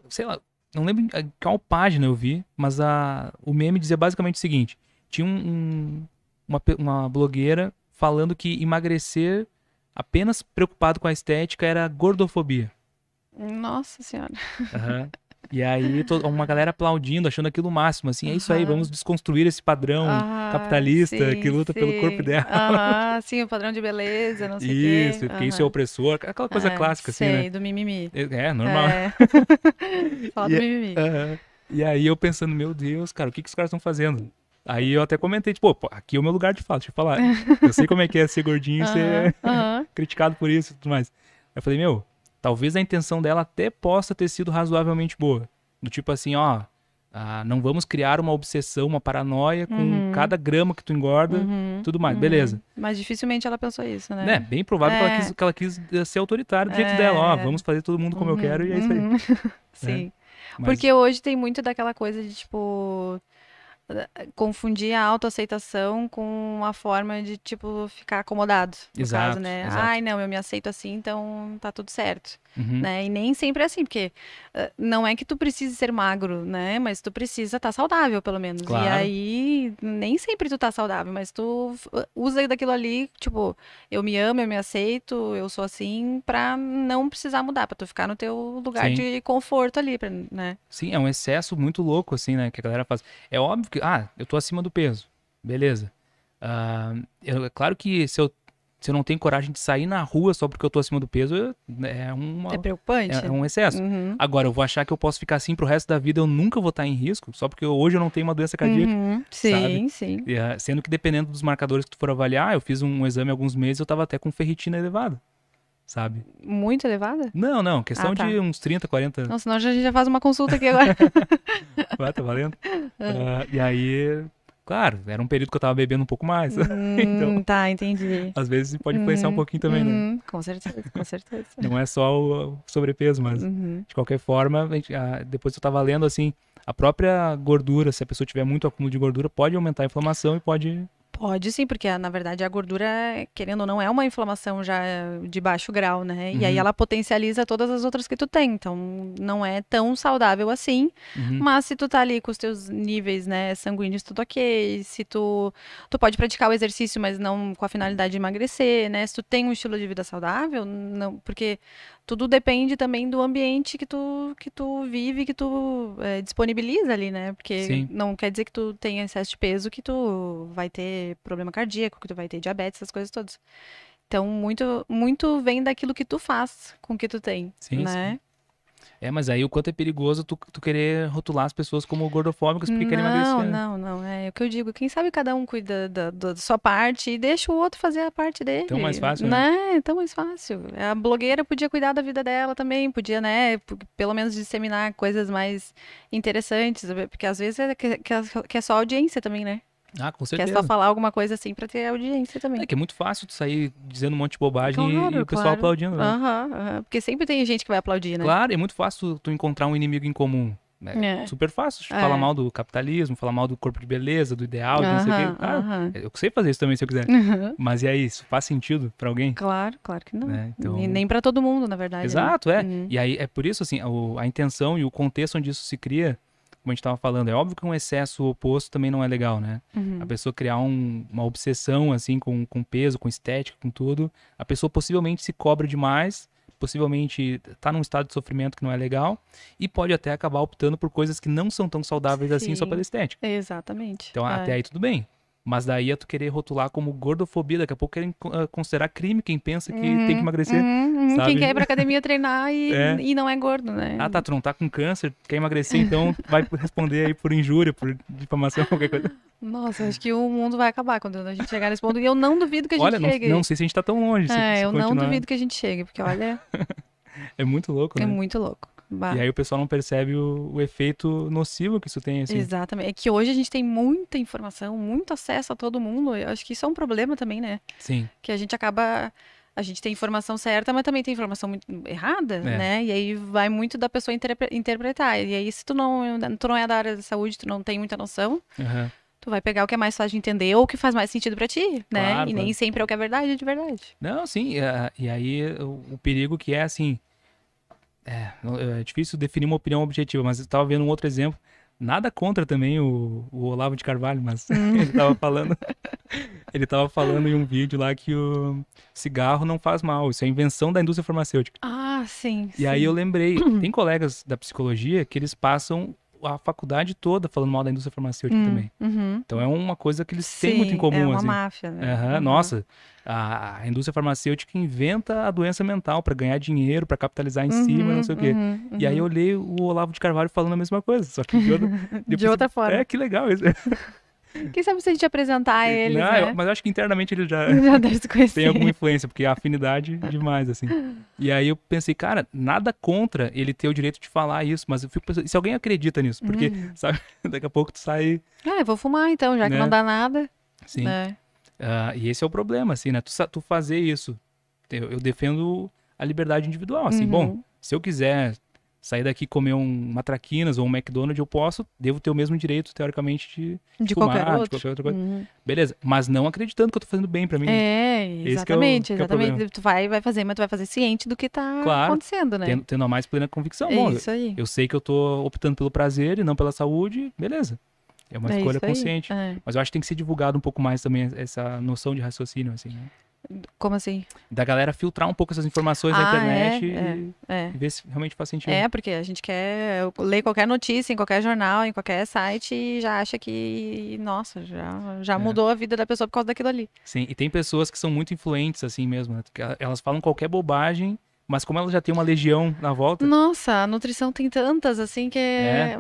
Sei lá, não lembro qual página eu vi, mas a, o meme dizia basicamente o seguinte: tinha um, uma, uma blogueira falando que emagrecer apenas preocupado com a estética era gordofobia. Nossa senhora. Uhum. E aí uma galera aplaudindo, achando aquilo o máximo, assim, é isso aí, vamos desconstruir esse padrão ah, capitalista sim, que luta sim. pelo corpo dela. Ah, sim, o padrão de beleza, não sei o quê. Isso, porque isso é opressor, aquela coisa é, clássica, sei, assim, né? do mimimi. É, é normal. É. Fala e, do é, mimimi. E aí eu pensando, meu Deus, cara, o que, que os caras estão fazendo? Aí eu até comentei, tipo, pô, aqui é o meu lugar de fala, deixa eu falar. Eu sei como é que é ser gordinho e uhum, ser uhum. criticado por isso e tudo mais. Aí eu falei, meu, talvez a intenção dela até possa ter sido razoavelmente boa. Do tipo assim, ó, ah, não vamos criar uma obsessão, uma paranoia com uhum. cada grama que tu engorda, uhum. tudo mais, uhum. beleza. Mas dificilmente ela pensou isso, né? É, bem provável é. que, ela é. quis, que, ela quis, eh, ser autoritária do jeito é. dela, ó, vamos fazer todo mundo como eu uhum. quero e é isso aí. Uhum. É. Sim. Mas... Porque hoje tem muito daquela coisa de tipo confundir a autoaceitação com a forma de, tipo, ficar acomodado. Exato, caso, né? Exato. Ai, não, eu me aceito assim, então tá tudo certo. Uhum. Né? E nem sempre é assim, porque uh, não é que tu precise ser magro, né? Mas tu precisa estar tá saudável, pelo menos. Claro. E aí, nem sempre tu tá saudável, mas tu usa daquilo ali, tipo, eu me amo, eu me aceito, eu sou assim, pra não precisar mudar, pra tu ficar no teu lugar Sim. de conforto ali, pra, né? Sim, é um excesso muito louco, assim, né? Que a galera faz. É óbvio que que, ah, eu tô acima do peso, beleza. Uh, eu, é claro que se eu, se eu não tenho coragem de sair na rua só porque eu tô acima do peso, eu, né, é, uma, é preocupante. É, é um excesso. Uhum. Agora, eu vou achar que eu posso ficar assim pro resto da vida, eu nunca vou estar em risco, só porque hoje eu não tenho uma doença cardíaca. Uhum. Sim, sabe? sim. E, ah, sendo que dependendo dos marcadores que tu for avaliar, eu fiz um, um exame há alguns meses, eu tava até com ferritina elevada sabe? Muito elevada? Não, não. Questão ah, tá. de uns 30, 40. Não, senão a gente já faz uma consulta aqui agora. Ué, tá valendo? uh, e aí, claro, era um período que eu tava bebendo um pouco mais. Hum, então, tá, entendi. Às vezes pode influenciar uhum, um hum, pouquinho também, uhum, né? Hum, com certeza, com certeza. Não é só o sobrepeso, mas uhum. de qualquer forma, ah, depois eu tava lendo assim, a própria gordura, se a pessoa tiver muito acúmulo de gordura, pode aumentar a inflamação e pode Pode sim, porque ah, na verdade a gordura, querendo ou não, é uma inflamação já de baixo grau, né? Uhum. E aí uhum. ela potencializa todas as outras que tu tem. Então não é tão saudável assim. Uhum. Mas se tu tá ali com os teus níveis, né, sanguíneos, tudo ok. Se tu. Tu pode praticar o exercício, mas não com a finalidade de emagrecer, né? Se tu tem um estilo de vida saudável, não. Porque tudo depende também do ambiente que tu, que tu vive, que tu é, disponibiliza ali, né? Porque Sim. não quer dizer que tu tenha excesso de peso, que tu vai ter problema cardíaco, que tu vai ter diabetes, essas coisas todas. Então, muito, muito vem daquilo que tu faz com o que tu tem, sim, né? Sim. É, mas aí o quanto é perigoso tu, tu querer rotular as pessoas como gordofóbicas porque não, querem emagrecer. Não, né? não, não. É, é o que eu digo. Quem sabe cada um cuida da, da, da, sua parte e deixa o outro fazer a parte dele. Tão mais fácil, né? né? É tão mais fácil. A blogueira podia cuidar da vida dela também, podia, né? Pelo menos disseminar coisas mais interessantes, porque às vezes é que, que é só audiência também, né? Ah, com certeza. Quer só falar alguma coisa assim pra ter audiência também. É que é muito fácil tu sair dizendo um monte de bobagem então, claro, e, o pessoal claro. aplaudindo. Né? Uhum, Porque sempre tem gente que vai aplaudir, né? Claro, é muito fácil tu, encontrar um inimigo em comum. É, é. super fácil tipo, é. falar mal do capitalismo, falar mal do corpo de beleza, do ideal, uhum, não sei o quê. Cara, Eu sei fazer isso também se eu quiser. Mas e aí, isso faz sentido para alguém? Claro, claro que não. É, então... E nem para todo mundo, na verdade. Né? Exato, né? é. Uhum. E aí é por isso assim, a, a intenção e o contexto onde isso se cria como a gente estava falando, é óbvio que um excesso oposto também não é legal, né? Uhum. A pessoa criar um, uma obsessão, assim, com, com peso, com estética, com tudo, a pessoa possivelmente se cobra demais, possivelmente está num estado de sofrimento que não é legal e pode até acabar optando por coisas que não são tão saudáveis Sim. assim só pela estética. Exatamente. Então, é. até aí tudo bem. Mas daí é tu querer rotular como gordofobia, daqui a pouco querem ah, considerar crime quem pensa que uhum, tem que uhum, emagrecer. Uhum, uhum quem quer ir pra academia treinar e, é. e não é gordo, né? Ah, tá, tu não tá com câncer, quer emagrecer, então vai responder aí por injúria, por difamação, qualquer coisa. Nossa, acho que o mundo vai acabar quando a gente chegar nesse ponto. E eu não duvido que a gente olha, chegue. não, não, sei se a gente tá tão longe. É, se, se eu continuar. não duvido que a gente chegue, porque olha. é muito louco, é né? É muito louco. Bah. E aí o pessoal não percebe o, o, efeito nocivo que isso tem. Assim. Exatamente. É que hoje a gente tem muita informação, muito acesso a todo mundo. Eu acho que isso é um problema também, né? Sim. Que a gente acaba. A gente tem informação certa, mas também tem informação errada, é. né? E aí vai muito da pessoa interpre interpretar. E aí, se tu não, tu não é da área da saúde, tu não tem muita noção, uhum. tu vai pegar o que é mais fácil de entender ou o que faz mais sentido para ti, né? Claro, e nem sempre é o que é verdade é de verdade. Não, sim. E, ah, e aí o, o perigo que é assim é, é difícil definir uma opinião objetiva, mas eu estava vendo um outro exemplo. Nada contra também o, o Olavo de Carvalho, mas hum. ele estava falando. ele estava falando em um vídeo lá que o cigarro não faz mal, isso é invenção da indústria farmacêutica. Ah, sim. E sim. aí eu lembrei, tem colegas da psicologia que eles passam a faculdade toda falando mal da indústria farmacêutica hum, também. Uhum. Então é uma coisa que eles Sim, têm muito em comum. É uma assim. máfia, né? Uhum, uhum. Nossa, a, indústria farmacêutica inventa a doença mental para ganhar dinheiro, para capitalizar em cima, uhum, não sei o quê. Uhum, e aí uhum. eu olhei o Olavo de Carvalho falando a mesma coisa, só que de outra, de outra forma. É, que legal isso. Quem sabe se a gente apresentar eles, né? mas eu acho que internamente ele já, já deve se conhecer. tem alguma influência, porque é afinidade demais, assim. E aí eu pensei, cara, nada contra ele ter o direito de falar isso, mas eu fico pensando, se alguém acredita nisso, porque, hum. sabe, daqui a pouco tu sai... Ah, eu vou fumar então, já né? que não dá nada. Sim. Né? Uh, e esse é o problema, assim, né? Tu, tu fazer isso, eu, eu defendo a liberdade individual, assim, uhum. bom, se eu quiser sair daqui comer um, matraquinas ou um McDonald's, eu posso, devo ter o mesmo direito, teoricamente, de, de, fumar, qualquer outro. de qualquer outra coisa. Uhum. Beleza, mas não acreditando que eu tô fazendo bem para mim. É, exatamente, é o, exatamente. É tu vai, vai fazer, mas tu vai fazer ciente do que tá claro, acontecendo, né? Tendo, tendo, a mais plena convicção. É Bom, isso aí. Eu, sei que eu tô optando pelo prazer e não pela saúde, beleza. É uma é escolha consciente. É. Mas eu acho que tem que ser divulgado um pouco mais também essa noção de raciocínio, assim, né? Como assim? Da galera filtrar um pouco essas informações ah, na é? internet é, e, é, é. ver se realmente faz sentido. É, porque a gente quer ler qualquer notícia em qualquer jornal, em qualquer site e já acha que, nossa, já, já é. mudou a vida da pessoa por causa daquilo ali. Sim, e tem pessoas que são muito influentes assim mesmo, né? elas falam qualquer bobagem mas como ela já tem uma legião na volta. Nossa, a nutrição tem tantas assim que é.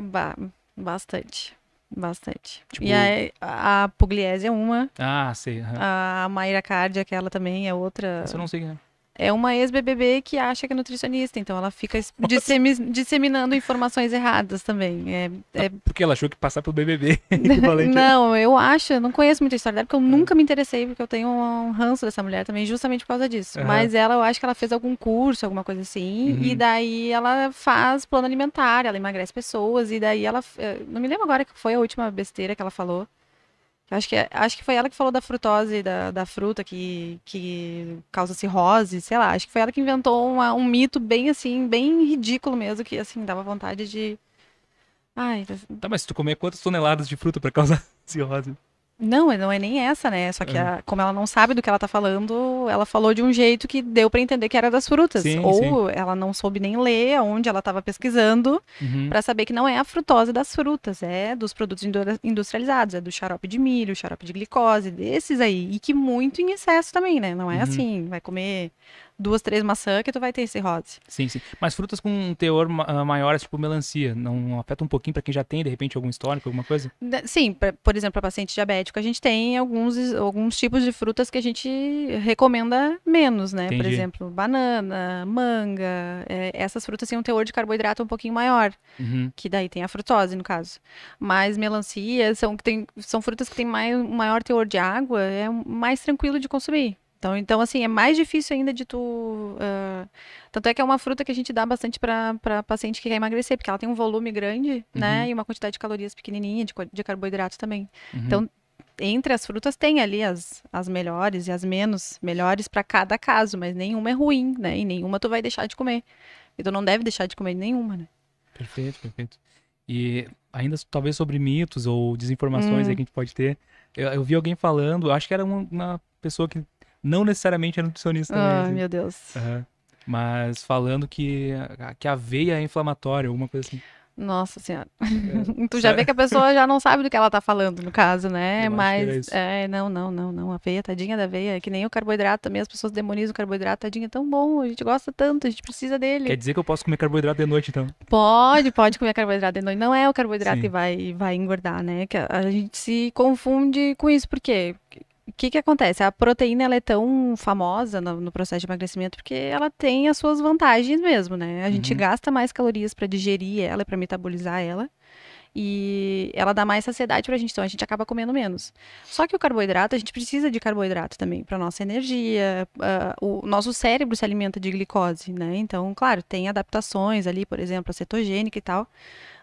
bastante. Bastante. Tipo... E a, a Pugliese é uma. Ah, sei. Uhum. A Mayra Cardi aquela também é outra. Essa eu não sei quem é é uma ex-BBB que acha que é nutricionista, então ela fica dissemi disseminando informações erradas também. É, ah, é... Porque ela achou que passar pelo BBB. É né? não, eu acho, não conheço muita história dela, porque eu uhum. nunca me interessei, porque eu tenho um ranço dessa mulher também, justamente por causa disso. Uhum. Mas ela, eu acho que ela fez algum curso, alguma coisa assim, uhum. e daí ela faz plano alimentar, ela emagrece pessoas, e daí ela. Eh, não me lembro agora que foi a última besteira que ela falou. Acho que, é, acho que foi ela que falou da frutose da, da fruta que, que causa cirrose, sei lá. Acho que foi ela que inventou uma, um mito bem assim, bem ridículo mesmo, que assim, dava vontade de. Ai. Tá, mas se tu comer quantas toneladas de fruta para causar cirrose? Não, é, não é nem essa, né? Só que é. a, como ela não sabe do que ela tá falando, ela falou de um jeito que deu para entender que era das frutas. Sim, Ou sim. ela não soube nem ler aonde ela estava pesquisando uhum. para saber que não é a frutose das frutas, é dos produtos industrializados, é do xarope de milho, xarope de glicose, desses aí. E que muito em excesso também, né? Não é uhum. assim, vai comer duas, três maçãs que tu vai ter cirrose. Sim, sim. Mas frutas com um teor ah, maior, tipo melancia, não afeta um pouquinho para quem já tem, de repente, algum histórico, alguma coisa? Sim, pra, por exemplo, para paciente diabético, a gente tem alguns, alguns tipos de frutas que a gente recomenda menos, né? Entendi. Por exemplo, banana, manga, é, essas frutas têm um teor de carboidrato um pouquinho maior, uhum. que daí tem a frutose, no caso. Mas melancia, são, tem, são frutas que têm mais, um maior teor de água, é mais tranquilo de consumir. Então, então, assim, é mais difícil ainda de tu. Uh, tanto é que é uma fruta que a gente dá bastante para paciente que quer emagrecer, porque ela tem um volume grande, né, uhum. né? E uma quantidade de calorias pequenininha, de, de carboidrato também. Uhum. Então, entre as frutas tem ali as, as melhores e as menos melhores para cada caso, mas nenhuma é ruim, né? E nenhuma tu vai deixar de comer. E tu não deve deixar de comer nenhuma, né? Perfeito, perfeito. E ainda talvez sobre mitos ou desinformações hum. que a gente pode ter. Eu, eu vi alguém falando, acho que era uma pessoa que não necessariamente é nutricionista. Ah, mesmo. meu Deus. Uhum. Mas falando que, que a veia é inflamatória, alguma coisa assim. Nossa senhora. É. tu já vê que a pessoa já não sabe do que ela tá falando, no caso, né? Eu Mas é, não, não, não, não. A veia, tadinha da veia, é que nem o carboidrato também, as pessoas demonizam o carboidrato, tadinha, é tão bom, a gente gosta tanto, a gente precisa dele. Quer dizer que eu posso comer carboidrato de noite, então? Pode, pode comer carboidrato de noite. Não é o carboidrato Sim. que vai, vai engordar, né? Que a, a gente se confunde com isso, por quê? O que, que acontece? A proteína ela é tão famosa no, no, processo de emagrecimento porque ela tem as suas vantagens mesmo, né? A gente uhum. gasta mais calorias para digerir ela, para metabolizar ela. E ela dá mais saciedade para a gente, então a gente acaba comendo menos. Só que o carboidrato, a gente precisa de carboidrato também para nossa energia. Uh, o nosso cérebro se alimenta de glicose, né? Então, claro, tem adaptações ali, por exemplo, a cetogênica e tal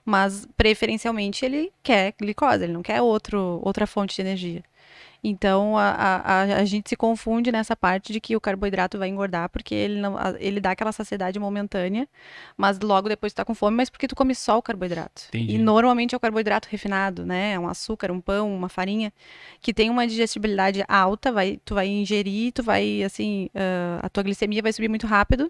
mas preferencialmente ele quer glicose, ele não quer outro, outra fonte de energia. Então a, a, a gente se confunde nessa parte de que o carboidrato vai engordar, porque ele, não, ele dá aquela saciedade momentânea, mas logo depois tu tá com fome, mas porque tu come só o carboidrato. Entendi. E normalmente é o carboidrato refinado, né? É um açúcar, um pão, uma farinha, que tem uma digestibilidade alta, vai, tu vai ingerir, tu vai, assim, uh, a tua glicemia vai subir muito rápido.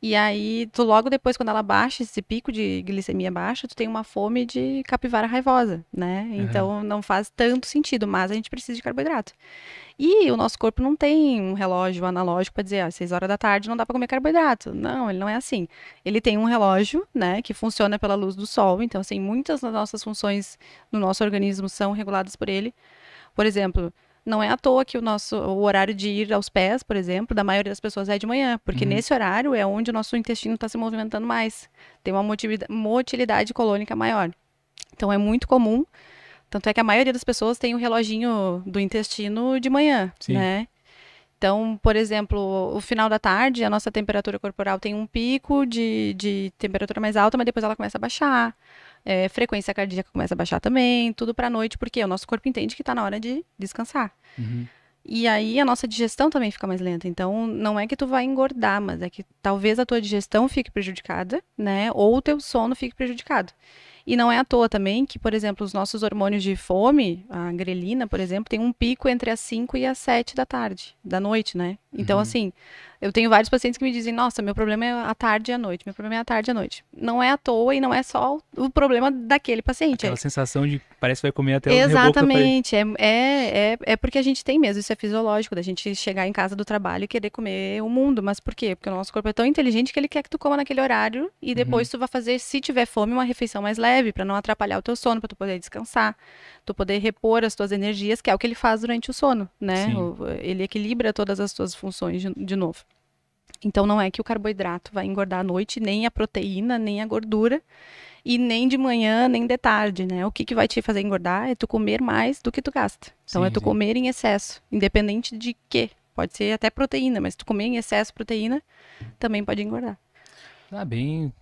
E aí, tu logo depois, quando ela baixa, esse pico de glicemia baixa, tu tem uma fome de capivara raivosa, né? Então uhum. não faz tanto sentido, mas a gente precisa de carboidrato. E o nosso corpo não tem um relógio analógico para dizer, às ah, 6 horas da tarde não dá para comer carboidrato. Não, ele não é assim. Ele tem um relógio, né, que funciona pela luz do sol. Então, assim, muitas das nossas funções no nosso organismo são reguladas por ele. Por exemplo, não é à toa que o nosso o horário de ir aos pés, por exemplo, da maioria das pessoas é de manhã, porque uhum. nesse horário é onde o nosso intestino está se movimentando mais, tem uma motilidade colônica maior. Então é muito comum. Tanto é que a maioria das pessoas tem o um reloginho do intestino de manhã, Sim. né? Então, por exemplo, o final da tarde, a nossa temperatura corporal tem um pico de, de temperatura mais alta, mas depois ela começa a baixar. É, frequência cardíaca começa a baixar também, tudo pra noite, porque o nosso corpo entende que tá na hora de descansar. Uhum. E aí a nossa digestão também fica mais lenta. Então, não é que tu vai engordar, mas é que talvez a tua digestão fique prejudicada, né? Ou o teu sono fique prejudicado. E não é à toa também que, por exemplo, os nossos hormônios de fome, a grelina, por exemplo, tem um pico entre as 5 e as 7 da tarde, da noite, né? Então, uhum. assim, eu tenho vários pacientes que me dizem, nossa, meu problema é a tarde e a noite, meu problema é a tarde e a noite. Não é à toa e não é só o problema daquele paciente. Aquela é. sensação de parece que vai comer até o Exatamente, é, é, é, é porque a gente tem mesmo, isso é fisiológico, da gente chegar em casa do trabalho e querer comer o mundo. Mas por quê? Porque o nosso corpo é tão inteligente que ele quer que tu coma naquele horário e depois uhum. tu vai fazer, se tiver fome, uma refeição mais leve, para não atrapalhar o teu sono, para tu poder descansar, tu poder repor as tuas energias, que é o que ele faz durante o sono, né? O, ele equilibra todas as tuas funções de, de novo. Então não é que o carboidrato vai engordar à noite, nem a proteína, nem a gordura, e nem de manhã, nem de tarde, né? O que, que vai te fazer engordar é tu comer mais do que tu gasta. Então sim, é tu sim. comer em excesso, independente de quê. Pode ser até proteína, mas se tu comer em excesso proteína, também pode engordar. Tá bem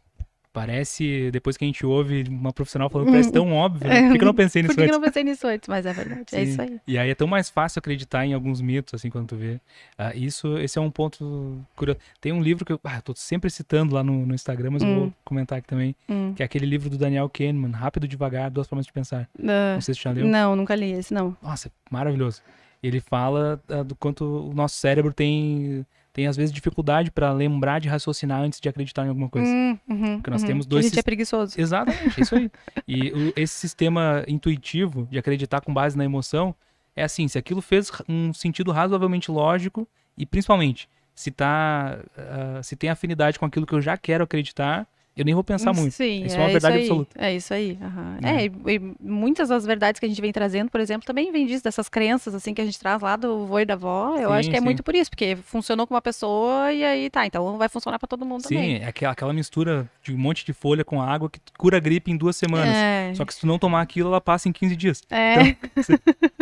Parece, depois que a gente ouve uma profissional falando, parece uhum. tão óbvio. É. Por que, que eu não pensei nisso Por que antes? Por que eu não pensei nisso antes? Mas é verdade, é Sim. é isso aí. E aí é tão mais fácil acreditar em alguns mitos, assim, quando tu vê. Ah, isso, esse é um ponto curioso. Tem um livro que eu ah, tô sempre citando lá no, no Instagram, mas hum. vou comentar aqui também, hum. que é aquele livro do Daniel Kahneman, Rápido Devagar, Duas Formas de Pensar. Uh, não sei se você já leu. Não, nunca li esse, não. Nossa, é maravilhoso. Ele fala ah, do quanto o nosso cérebro tem tem às vezes dificuldade para lembrar de raciocinar antes de acreditar em alguma coisa. Hum, uhum, Porque nós uhum. temos dois. Que a gente é preguiçoso. Exatamente, isso aí. e o, esse sistema intuitivo de acreditar com base na emoção é assim: se aquilo fez um sentido razoavelmente lógico e principalmente se tá, uh, se tem afinidade com aquilo que eu já quero acreditar eu nem vou pensar muito. Sim, isso é uma é verdade absoluta. É isso aí. Uhum. É, é e, e, muitas das verdades que a gente vem trazendo, por exemplo, também vem disso, dessas crenças assim que a gente traz lá do vô e da avó. Eu sim, acho que é muito por isso, porque funcionou com uma pessoa e aí tá, então vai funcionar para todo mundo sim, também. Sim, é aquela, aquela mistura de um monte de folha com água que cura a gripe em duas semanas. É. Só que se tu não tomar aquilo, ela passa em 15 dias. É. Então,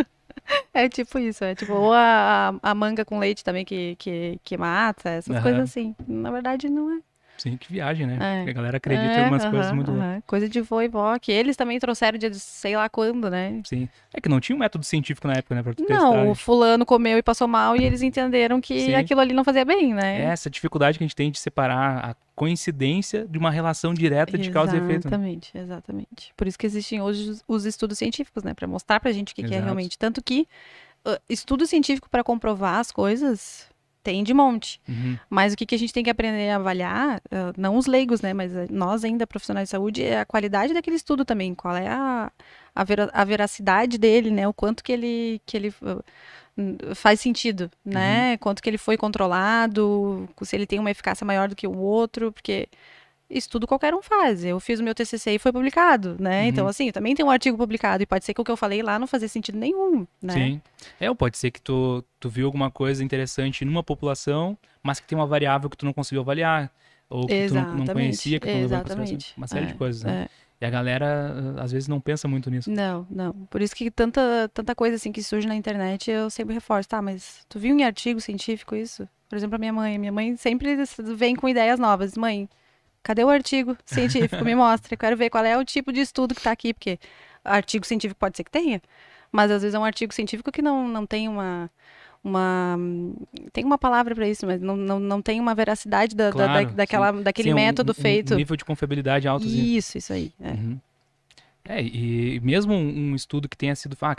É tipo isso, é tipo, ou a, a, manga com leite também que, que, que mata, essas uhum. coisas assim. Na verdade, não é. Sim, que viagem, né? É. A galera acredita é, em algumas uh -huh, coisas muito uh -huh. Coisa de vô e vó, que eles também trouxeram de sei lá quando, né? Sim. É que não tinha um método científico na época, né? Pra tu não, testar, o gente. fulano comeu e passou mal e eles entenderam que Sim. aquilo ali não fazia bem, né? É essa dificuldade que a gente tem de separar a coincidência de uma relação direta de causa e efeito. Né? Exatamente, né? exatamente. Por isso que existem hoje os estudos científicos, né? Pra mostrar pra gente o que, que é realmente. Tanto que estudo científico para comprovar as coisas tem de monte. Uhum. Mas o que, que a gente tem que aprender a avaliar, não os leigos, né? Mas nós ainda, profissionais de saúde, é a qualidade daquele estudo também. Qual é a, a, ver, a veracidade dele, né? O quanto que ele, que ele faz sentido, né? Uhum. Quanto que ele foi controlado, se ele tem uma eficácia maior do que o outro, porque estudo qualquer um faz. Eu fiz o meu TCC e foi publicado, né? Uhum. Então, assim, eu também tenho um artigo publicado e pode ser que o que eu falei lá não fazia sentido nenhum, né? Sim. É, ou pode ser que tu, tu viu alguma coisa interessante numa população, mas que tem uma variável que tu não conseguiu avaliar, ou que Exatamente. tu não, não conhecia, que tu Exatamente. levou uma série é, de coisas, né? É. E a galera, ah, às vezes, não pensa muito nisso. Não, não. Por isso que tanta, tanta coisa, assim, que surge na internet, eu sempre reforço, tá, mas tu viu em artigo científico isso? Por exemplo, a minha mãe. Minha mãe sempre vem com ideias novas. Mãe, Cadê o artigo científico? Me mostre. Quero ver qual é o tipo de estudo que está aqui, porque artigo científico pode ser que tenha, mas às vezes é um artigo científico que não, não tem uma, uma tem uma palavra para isso, mas não, não, não tem uma veracidade da, claro, da, daquela, sim, daquele sim, é método um, feito. Um nível de confiabilidade alto. Assim. Isso, isso aí. É, uhum. é e mesmo um, um estudo que tenha sido, ah,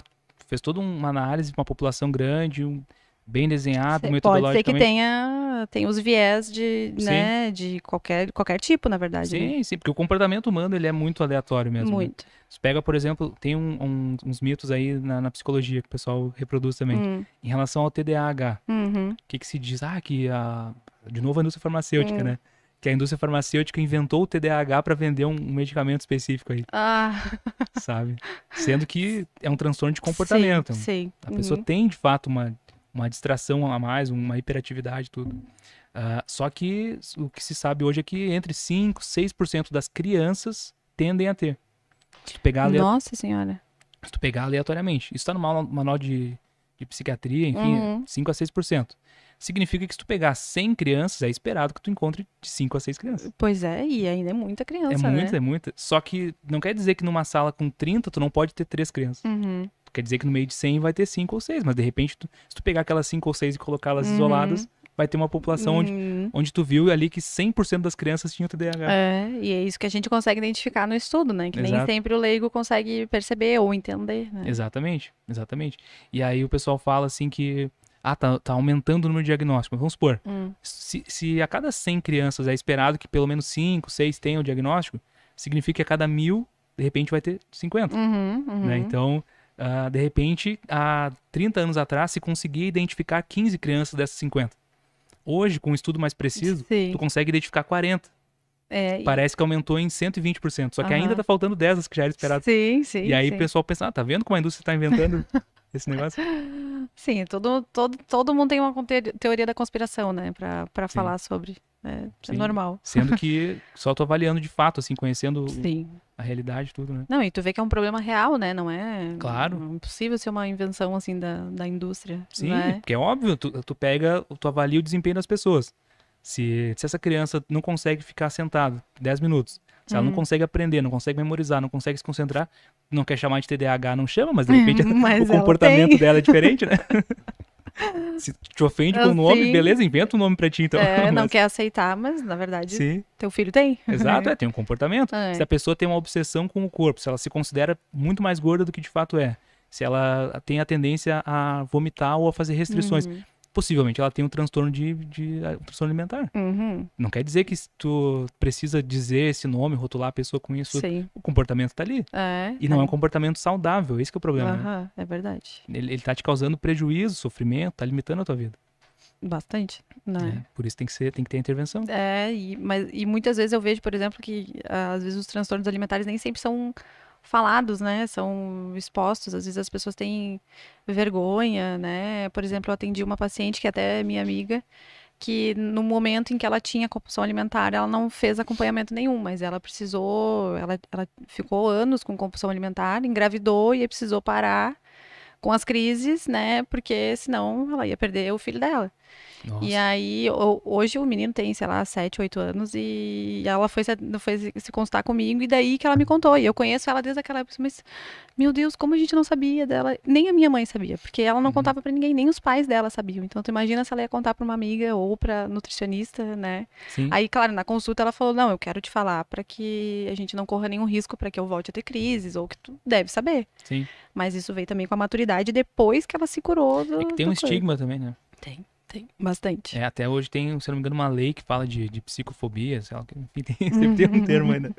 fez toda uma análise de uma população grande, um, bem desenhado, metodologicamente. Pode ser que tenha, tenha os viés de, né, de qualquer, qualquer tipo, na verdade. Sim, né? sim, porque o comportamento humano ele é muito aleatório mesmo. Né? Muito. Né? Você pega, por exemplo, tem um, um, uns mitos aí na, na, psicologia que o pessoal reproduz também. Hum. Em relação ao TDAH, o uhum. que, que se diz? Ah, que a... De novo a indústria farmacêutica, hum. né? que a indústria farmacêutica inventou o TDAH para vender um, medicamento específico aí. Ah. Sabe? Sendo que é um transtorno de comportamento. Sim. sim. A pessoa uhum. tem de fato uma uma distração a mais, uma hiperatividade, tudo. Uh, só que o que se sabe hoje é que entre 5 e 6% das crianças tendem a ter. Se tu pegar ale... Nossa senhora. Se tu pegar aleatoriamente. Isso tá no manual de, de psiquiatria, enfim, uhum. 5 a 6%. Significa que se tu pegar 100 crianças, é esperado que tu encontre de 5 a 6 crianças. Pois é, e ainda é muita criança, É muita, né? é muita. Só que não quer dizer que numa sala com 30 tu não pode ter 3 crianças. Uhum quer dizer que no meio de 100 vai ter 5 ou 6, mas de repente, tu, se tu pegar aquelas 5 ou 6 e colocá-las uhum. isoladas, vai ter uma população uhum. onde, onde tu viu ali que 100% das crianças tinham TDAH. É, e é isso que a gente consegue identificar no estudo, né? Que Exato. nem sempre o leigo consegue perceber ou entender, né? Exatamente, exatamente. E aí o pessoal fala assim que ah, tá, tá, aumentando o número de diagnósticos. Vamos supor, hum. se, se, a cada 100 crianças é esperado que pelo menos 5, 6 tenham o diagnóstico, significa que a cada mil, de repente, vai ter 50. Uhum, uhum. Né? Uhum. Então, Uh, de repente, há 30 anos atrás, se conseguia identificar 15 crianças dessas 50. Hoje, com um estudo mais preciso, Sim. tu consegue identificar 40. É, Parece e... que aumentou em 120%. Só que uhum. ainda tá faltando 10 das que já era esperado. Sim, sim. E aí sim. o pessoal pensa, ah, tá vendo como a indústria tá inventando esse negócio? Sim, todo, todo, todo mundo tem uma teoria da conspiração, né? Pra, pra falar sobre. É, é, Sim, é normal. Sendo que só tô avaliando de fato, assim, conhecendo Sim. a realidade tudo, né? Não, e tu vê que é um problema real, né? Não é. Claro. Não é impossível ser uma invenção, assim, da, da indústria. Sim, né? porque é óbvio, tu, tu pega, tu avalia o desempenho das pessoas. Se, se essa criança não consegue ficar sentada 10 minutos, se ela uhum. não consegue aprender, não consegue memorizar, não consegue se concentrar, não quer chamar de TDAH, não chama, mas de repente mas o comportamento tem. dela é diferente, né? Se te ofende com o ah, nome, beleza, inventa um nome pra ti, então. É, não quer aceitar, mas na verdade Sim. teu filho tem. Exato, é, tem um comportamento. É. Se a pessoa tem uma obsessão com o corpo, se ela se considera muito mais gorda do que de fato é, se ela tem a tendência a vomitar ou a fazer restrições. Uhum possivelmente ela tem um transtorno de, de, ah, um transtorno alimentar. Uhum. Não quer dizer que tu precisa dizer esse nome, rotular a pessoa com isso. Sim. O comportamento tá ali. É, e não é. é um comportamento saudável, esse é o problema. Uhum, né? É verdade. Ele, ele tá te causando prejuízo, sofrimento, tá limitando a tua vida. Bastante, né? É, por isso tem que ser, tem que ter intervenção. É, e, mas, e muitas vezes eu vejo, por exemplo, que ah, às vezes os transtornos alimentares nem sempre são falados, né? São expostos. Às vezes as pessoas têm vergonha, né? Por exemplo, eu atendi uma paciente que é até é minha amiga, que no momento em que ela tinha compulsão alimentar, ela não fez acompanhamento nenhum, mas ela precisou, ela, ela ficou anos com compulsão alimentar, engravidou e precisou parar com as crises, né? Porque senão ela ia perder o filho dela. Nossa. E aí, hoje o menino tem, sei lá, 7, 8 anos e ela foi, foi se consultar comigo e daí que ela me contou. E eu conheço ela desde aquela época, mas, meu Deus, como a gente não sabia dela? Nem a minha mãe sabia, porque ela não uhum. contava para ninguém, nem os pais dela sabiam. Então, tu imagina se ela ia contar para uma amiga ou para nutricionista, né? Sim. Aí, claro, na consulta ela falou: "Não, eu quero te falar para que a gente não corra nenhum risco para que eu volte a ter crises ou que tu deve saber". Sim. Mas isso veio também com a maturidade depois que ela se curou é do, é que tem um estigma também, né? Tem. Tem, bastante. É, até hoje tem, se não me engano, uma lei que fala de, de psicofobia, sei lá, enfim, tem, sempre tem um termo ainda.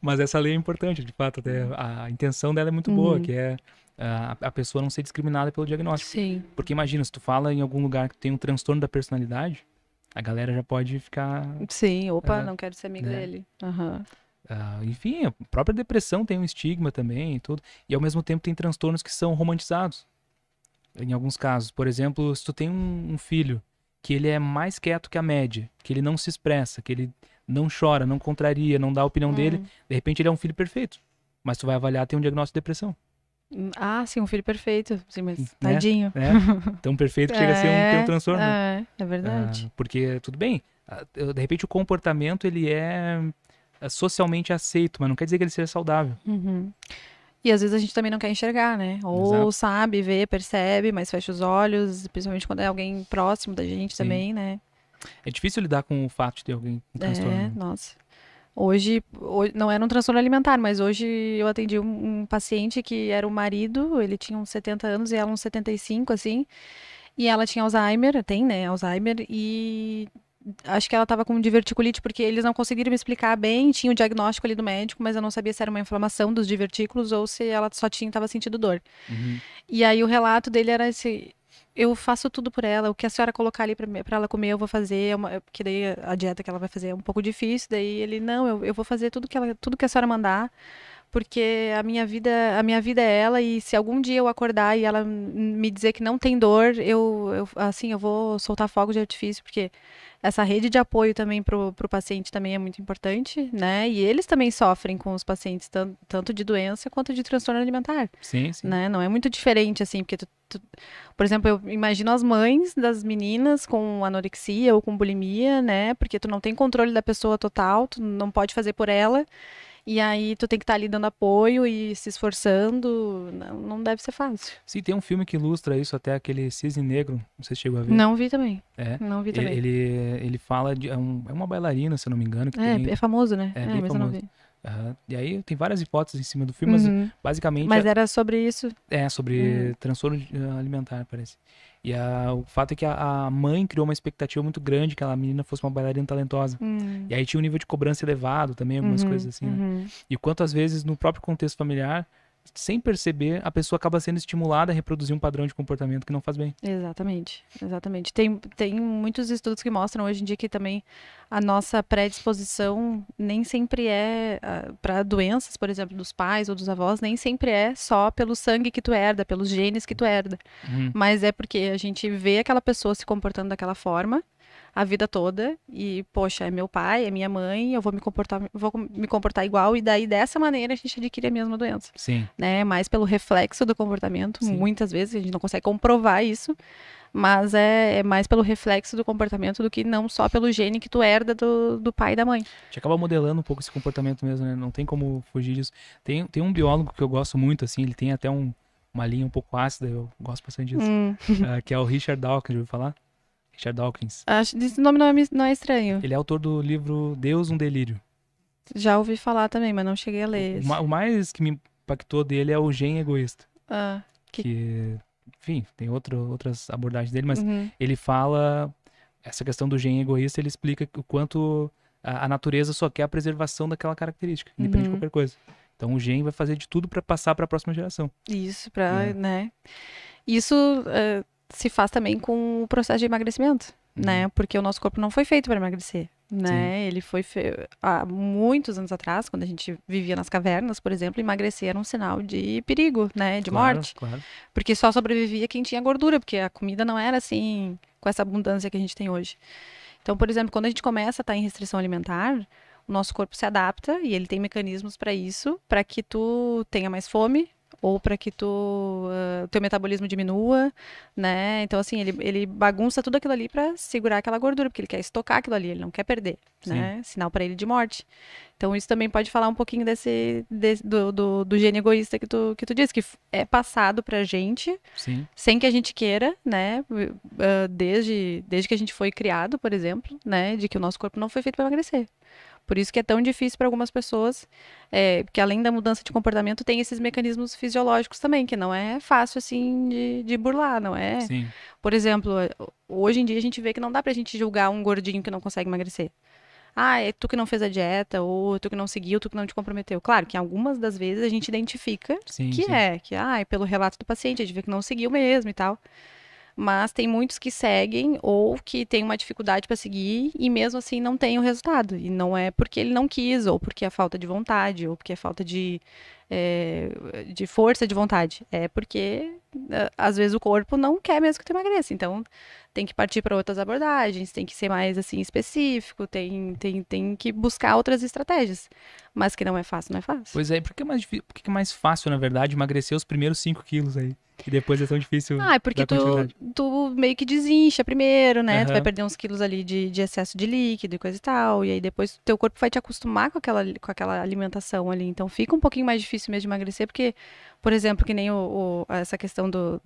Mas essa lei é importante, de fato, até a intenção dela é muito uhum. boa, que é a, ah, a, pessoa não ser discriminada pelo diagnóstico. Sim. Porque imagina, se tu fala em algum lugar que tem um transtorno da personalidade, a galera já pode ficar... Sim, opa, é, não quero ser amigo né? dele. Uhum. Uh, enfim, a própria depressão tem um estigma também e tudo. E ao mesmo tempo tem transtornos que são romantizados em alguns casos. Por exemplo, se tu tem um, um filho que ele é mais quieto que a média, que ele não se expressa, que ele não chora, não contraria, não dá a opinião hum. dele, de repente ele é um filho perfeito. Mas tu vai avaliar, tem um diagnóstico de depressão. Hum, ah, sim, um filho perfeito. Sim, mas né? tadinho. É. Tão perfeito que chega a ser um, é, ter um transtorno. É, é verdade. Ah, porque, tudo bem, de repente o comportamento ele é, é socialmente aceito, mas não quer dizer que ele seja saudável. Uhum. E às vezes a gente também não quer enxergar, né? Ou Exato. sabe, vê, percebe, mas fecha os olhos, principalmente quando é alguém próximo da gente Sim. também, né? É difícil lidar com o fato de ter alguém com transtorno. É, né? nossa. Hoje, hoje, não era um transtorno alimentar, mas hoje eu atendi um, um, paciente que era o marido, ele tinha uns 70 anos e ela uns 75, assim. E ela tinha Alzheimer, tem, né, Alzheimer, e acho que ela estava com diverticulite porque eles não conseguiram me explicar bem, tinha o diagnóstico ali do médico, mas eu não sabia se era uma inflamação dos divertículos ou se ela só tinha estava sentindo dor. Uhum. E aí o relato dele era esse eu faço tudo por ela, o que a senhora colocar ali para ela comer, eu vou fazer, é uma, é, porque daí a dieta que ela vai fazer é um pouco difícil, daí ele, não, eu, eu vou fazer tudo que, ela, tudo que a senhora mandar, porque a minha vida, a minha vida é ela e se algum dia eu acordar e ela me dizer que não tem dor, eu, eu assim, eu vou soltar fogo de artifício, porque essa rede de apoio também para o paciente também é muito importante, né? E eles também sofrem com os pacientes tanto, tanto de doença quanto de transtorno alimentar. Sim, sim. Né? Não é muito diferente assim, porque tu, tu, por exemplo, eu imagino as mães das meninas com anorexia ou com bulimia, né? Porque tu não tem controle da pessoa total, tu não pode fazer por ela. E aí tu tem que estar tá ali dando apoio e se esforçando. Não, não deve ser fácil. Sim, tem um filme que ilustra isso, até aquele Cisne Negro. Não sei se chegou a ver. Não vi também. É. Não vi também. Ele, ele fala de. É, um, é uma bailarina, se eu não me engano. é, tem... é famoso, né? É, é bem famoso. Uhum. E aí tem várias hipóteses em cima do filme, uhum. mas basicamente. Mas é era sobre isso? É, sobre uhum. transtorno ah, alimentar, parece. E a, o fato é que a, a, mãe criou uma expectativa muito grande que a menina fosse uma bailarina talentosa. Hum. E aí tinha um nível de cobrança elevado também, algumas uhum, coisas assim, né? Uhum. E quantas vezes no próprio contexto familiar sem perceber, a pessoa acaba sendo estimulada a reproduzir um padrão de comportamento que não faz bem. Exatamente, exatamente. Tem, tem muitos estudos que mostram hoje em dia que também a nossa predisposição nem sempre é uh, ah, para doenças, por exemplo, dos pais ou dos avós, nem sempre é só pelo sangue que tu herda, pelos genes que tu herda. Uhum. Mas é porque a gente vê aquela pessoa se comportando daquela forma a vida toda e poxa, é meu pai, é minha mãe, eu vou me comportar, vou me comportar igual e daí dessa maneira a gente adquire a mesma doença. Sim. Né? Mais pelo reflexo do comportamento, Sim. muitas vezes a gente não consegue comprovar isso, mas é, é, mais pelo reflexo do comportamento do que não só pelo gene que tu herda do, do pai e da mãe. Te acaba modelando um pouco esse comportamento mesmo, né? Não tem como fugir disso. Tem, tem um biólogo que eu gosto muito, assim, ele tem até um, uma linha um pouco ácida, eu gosto bastante disso, hum. uh, que é o Richard Dawkins, já ouviu falar? Richard Dawkins. Acho que esse nome não é, não é estranho. Ele é autor do livro Deus, um Delírio. Já ouvi falar também, mas não cheguei a ler. O, o mais que me impactou dele é o Gen Egoísta. Ah, que... que... Enfim, tem outro, outras abordagens dele, mas uhum. ele fala... Essa questão do gen egoísta, ele explica o quanto a, a natureza só quer a preservação daquela característica, independente uhum. de qualquer coisa. Então o gen vai fazer de tudo para passar para a próxima geração. Isso, para, é. né? Isso... Uh se faz também com o processo de emagrecimento, uhum. né? Porque o nosso corpo não foi feito para emagrecer, né? Sim. Ele foi fe... há muitos anos atrás, quando a gente vivia nas cavernas, por exemplo, emagrecer era um sinal de perigo, né? De claro, morte. Claro. Porque só sobrevivia quem tinha gordura, porque a comida não era assim com essa abundância que a gente tem hoje. Então, por exemplo, quando a gente começa a estar tá em restrição alimentar, o nosso corpo se adapta e ele tem mecanismos para isso, para que tu tenha mais fome, ou para que tu uh, teu metabolismo diminua, né? Então assim, ele, ele bagunça tudo aquilo ali para segurar aquela gordura, porque ele quer estocar aquilo ali, ele não quer perder, né? Sim. né? Sinal para ele de morte. Então isso também pode falar um pouquinho desse, desse do, do, do, gene egoísta que tu que tu disse que é passado a gente, Sim. sem que a gente queira, né? Uh, desde desde que a gente foi criado, por exemplo, né, de que o nosso corpo não foi feito para emagrecer. Por isso que é tão difícil para algumas pessoas, é, porque além da mudança de comportamento, tem esses mecanismos fisiológicos também, que não é fácil assim de, de burlar, não é? Sim. Por exemplo, hoje em dia a gente vê que não dá pra gente julgar um gordinho que não consegue emagrecer. Ah, é tu que não fez a dieta, ou tu que não seguiu, tu que não te comprometeu. Claro que algumas das vezes a gente identifica sim, que sim. é, que ah, é pelo relato do paciente, a gente vê que não seguiu mesmo e tal mas tem muitos que seguem ou que têm uma dificuldade para seguir e mesmo assim não tem o resultado. E não é porque ele não quis, ou porque é falta de vontade, ou porque é falta de, é, de força de vontade. É porque, eh, às vezes, o corpo não quer mesmo que tu emagreça. Então, tem que partir para outras abordagens, tem que ser mais assim específico, tem, tem, tem que buscar outras estratégias. Mas que não é fácil, não é fácil. Pois é, porque é mais, porque é mais fácil, na verdade, emagrecer os primeiros 5 quilos aí. E depois é tão difícil. Ah, é porque tu, tu meio que desincha primeiro, né? Uhum. Tu vai perder uns quilos ali de, de excesso de líquido e coisa e tal. E aí depois teu corpo vai te acostumar com aquela, com aquela alimentação ali. Então fica um pouquinho mais difícil mesmo de emagrecer, porque por exemplo, que nem o, o, essa questão do,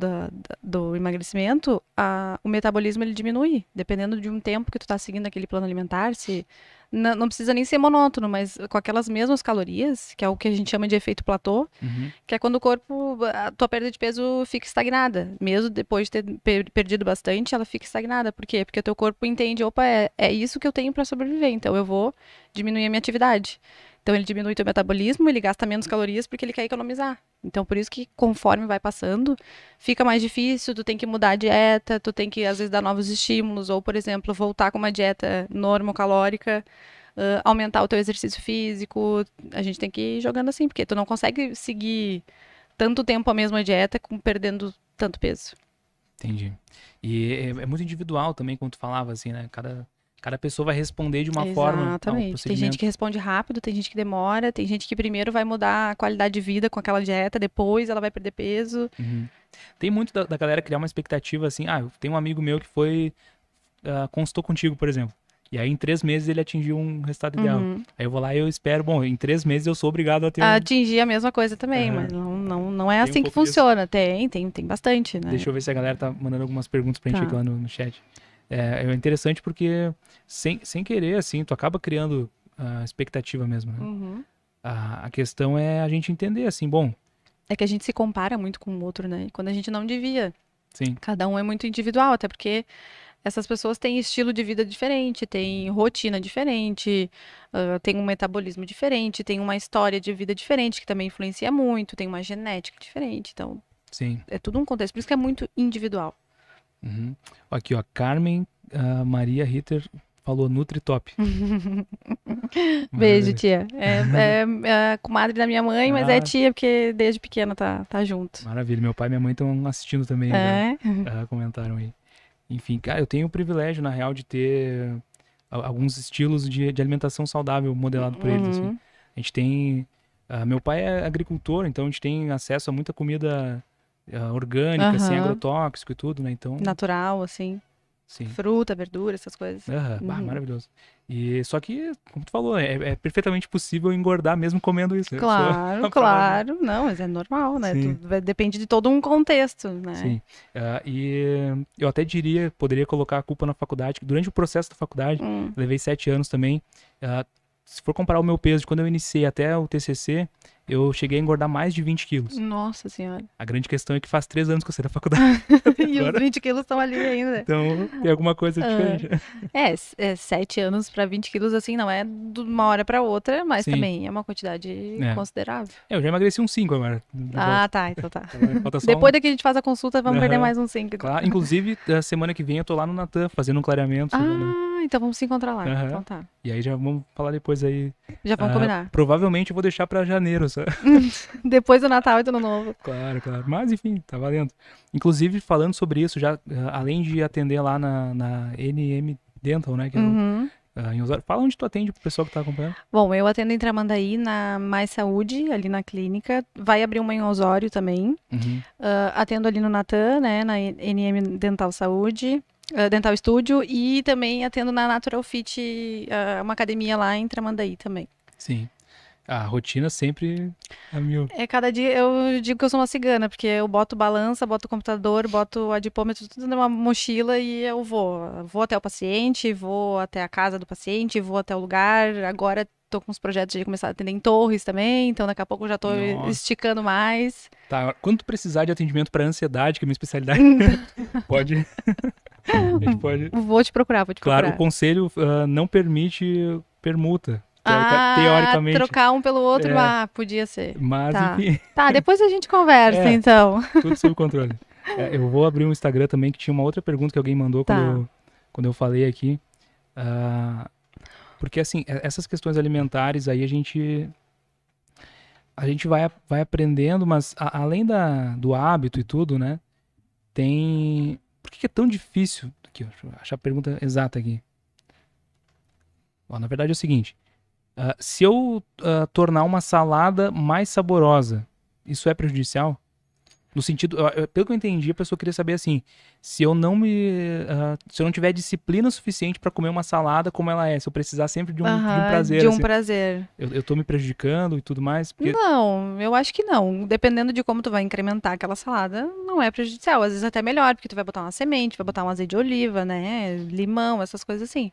do emagrecimento, a, o metabolismo ele diminui, dependendo de um tempo que tu está seguindo aquele plano alimentar, se não, não precisa nem ser monótono, mas com aquelas mesmas calorias, que é o que a gente chama de efeito platô, uhum. que é quando o corpo, a tua perda de peso fica estagnada. Mesmo depois de ter perdido bastante, ela fica estagnada. Por quê? Porque o teu corpo entende, opa, é, é isso que eu tenho para sobreviver, então eu vou diminuir a minha atividade. Então ele diminui o metabolismo, ele gasta menos calorias porque ele quer economizar. Então por isso que conforme vai passando, fica mais difícil, tu tem que mudar a dieta, tu tem que às vezes dar novos estímulos ou, por exemplo, voltar com uma dieta normocalórica. Uh, aumentar o teu exercício físico, a gente tem que ir jogando assim, porque tu não consegue seguir tanto tempo a mesma dieta com perdendo tanto peso. Entendi. E é, é, muito individual também, como tu falava, assim, né? Cada Cada pessoa vai responder de uma Exatamente. forma. Né, Exatamente. tem gente que responde rápido, tem gente que demora, tem gente que primeiro vai mudar a qualidade de vida com aquela dieta, depois ela vai perder peso. Uhum. Tem muito da, da, galera criar uma expectativa assim, ah, tem um amigo meu que foi, uh, consultou contigo, por exemplo. E aí, em três meses, ele atingiu um resultado ideal. Uhum. Aí eu vou lá e eu espero, bom, em três meses eu sou obrigado a ter. um... Atingir a mesma coisa também, uhum. mas não, não, não é tem assim um que funciona. Disso. Tem, tem, tem bastante, né? Deixa eu ver se a galera tá mandando algumas perguntas pra gente tá. aqui lá no, no chat é, é interessante porque sem, sem querer, assim, tu acaba criando a ah, expectativa mesmo, né? Uhum. A, a questão é a gente entender, assim, bom... É que a gente se compara muito com o outro, né? Quando a gente não devia. Sim. Cada um é muito individual, até porque essas pessoas têm estilo de vida diferente, têm rotina diferente, uh, têm um metabolismo diferente, têm uma história de vida diferente, que também influencia muito, tem uma genética diferente. Então, Sim. é tudo um contexto. Por isso que é muito individual. Uhum. Aqui, ó, Carmen uh, Maria Ritter falou Nutritop. Beijo, tia. É, é, é a comadre da minha mãe, ah. mas é ah. tia porque desde pequena tá, tá junto. Maravilha. Meu pai e minha mãe estão assistindo também. É. Né? Uh, comentaram aí. Enfim, cara, eu tenho o privilégio, na real, de ter alguns estilos de, de alimentação saudável modelado por uhum. eles. Assim. Uhum. A gente tem. Uh, meu pai é agricultor, então a gente tem acesso a muita comida é, orgânica, uhum. Assim, sem agrotóxico e tudo, né? Então. Natural, assim. Sim. Fruta, verdura, essas coisas. Uhum. Bah, maravilhoso. E só que, como tu falou, é, é perfeitamente possível engordar mesmo comendo isso. Né? Claro, claro. Não, mas é normal, né? Tu, depende de todo um contexto, né? Sim. Uh, e eu até diria, poderia colocar a culpa na faculdade, que durante o processo da faculdade, hum. levei sete anos também. Uh, se for comparar o meu peso de quando eu iniciei até o TCC, eu cheguei a engordar mais de 20 quilos. Nossa senhora. A grande questão é que faz três anos que eu saí da faculdade. e os 20 quilos estão ali ainda. Então, tem alguma coisa ah, diferente. É, é sete anos para 20 quilos, assim, não é de uma hora para outra, mas Sim. também é uma quantidade é. considerável. É, eu já emagreci uns 5 agora. Ah, tá, então tá. Então, Depois um... daqui a gente faz a consulta, vamos perder mais uns 5. Claro, inclusive, semana que vem eu tô lá no Natan fazendo um clareamento. Ah então vamos se encontrar lá. Uhum. Então tá. E aí já vamos falar depois aí. Já vamos ah, combinar. Provavelmente eu vou deixar para janeiro, só. depois do Natal e do Ano Novo. Claro, claro. Mas enfim, tá valendo. Inclusive, falando sobre isso, já ah, além de atender lá na, na NM Dental, né? Que é uhum. o, Uh, ah, em Osório. Fala onde tu atende pro pessoal que tá acompanhando. Bom, eu atendo em Tramandaí, na Mais Saúde, ali na clínica. Vai abrir uma em Osório também. Uhum. Uh, atendo ali no Natan, né, na NM Dental Saúde uh, Dental Studio e também atendo na Natural Fit, uh, uma academia lá em Tramandaí também. Sim. A rotina sempre é mil. É, cada dia eu digo que eu sou uma cigana, porque eu boto balança, boto computador, boto adipômetro, tudo numa mochila e eu vou. Vou até o paciente, vou até a casa do paciente, vou até o lugar. Agora tô com os projetos de começar a atender em torres também, então daqui a pouco eu já tô Nossa. esticando mais. Tá, quanto precisar de atendimento para ansiedade, que é minha especialidade, pode. Pode... Vou te procurar, vou te procurar. Claro, o conselho uh, não permite permuta. ah, teoricamente. Trocar um pelo outro, é, ah, podia ser. Mas tá. enfim. Tá, depois a gente conversa, é, então. Tudo sob controle. É, eu vou abrir um Instagram também, que tinha uma outra pergunta que alguém mandou tá. quando, eu, quando eu falei aqui. Uh, porque, assim, é, essas questões alimentares aí a gente. A gente vai, vai aprendendo, mas a, além da, do hábito e tudo, né? Tem por que é tão difícil? Aqui, achar a pergunta exata aqui. na verdade é o seguinte: uh, se eu uh, tornar uma salada mais saborosa, isso é prejudicial? No sentido, pelo que eu entendi, a pessoa queria saber assim: se eu não me. Uh, se eu não tiver disciplina suficiente para comer uma salada como ela é, se eu precisar sempre de um, uhum, de um prazer. De um assim, prazer. Eu, eu tô me prejudicando e tudo mais? Porque... Não, eu acho que não. Dependendo de como tu vai incrementar aquela salada, não é prejudicial. Às vezes até melhor, porque tu vai botar uma semente, vai botar um azeite de oliva, né? Limão, essas coisas assim.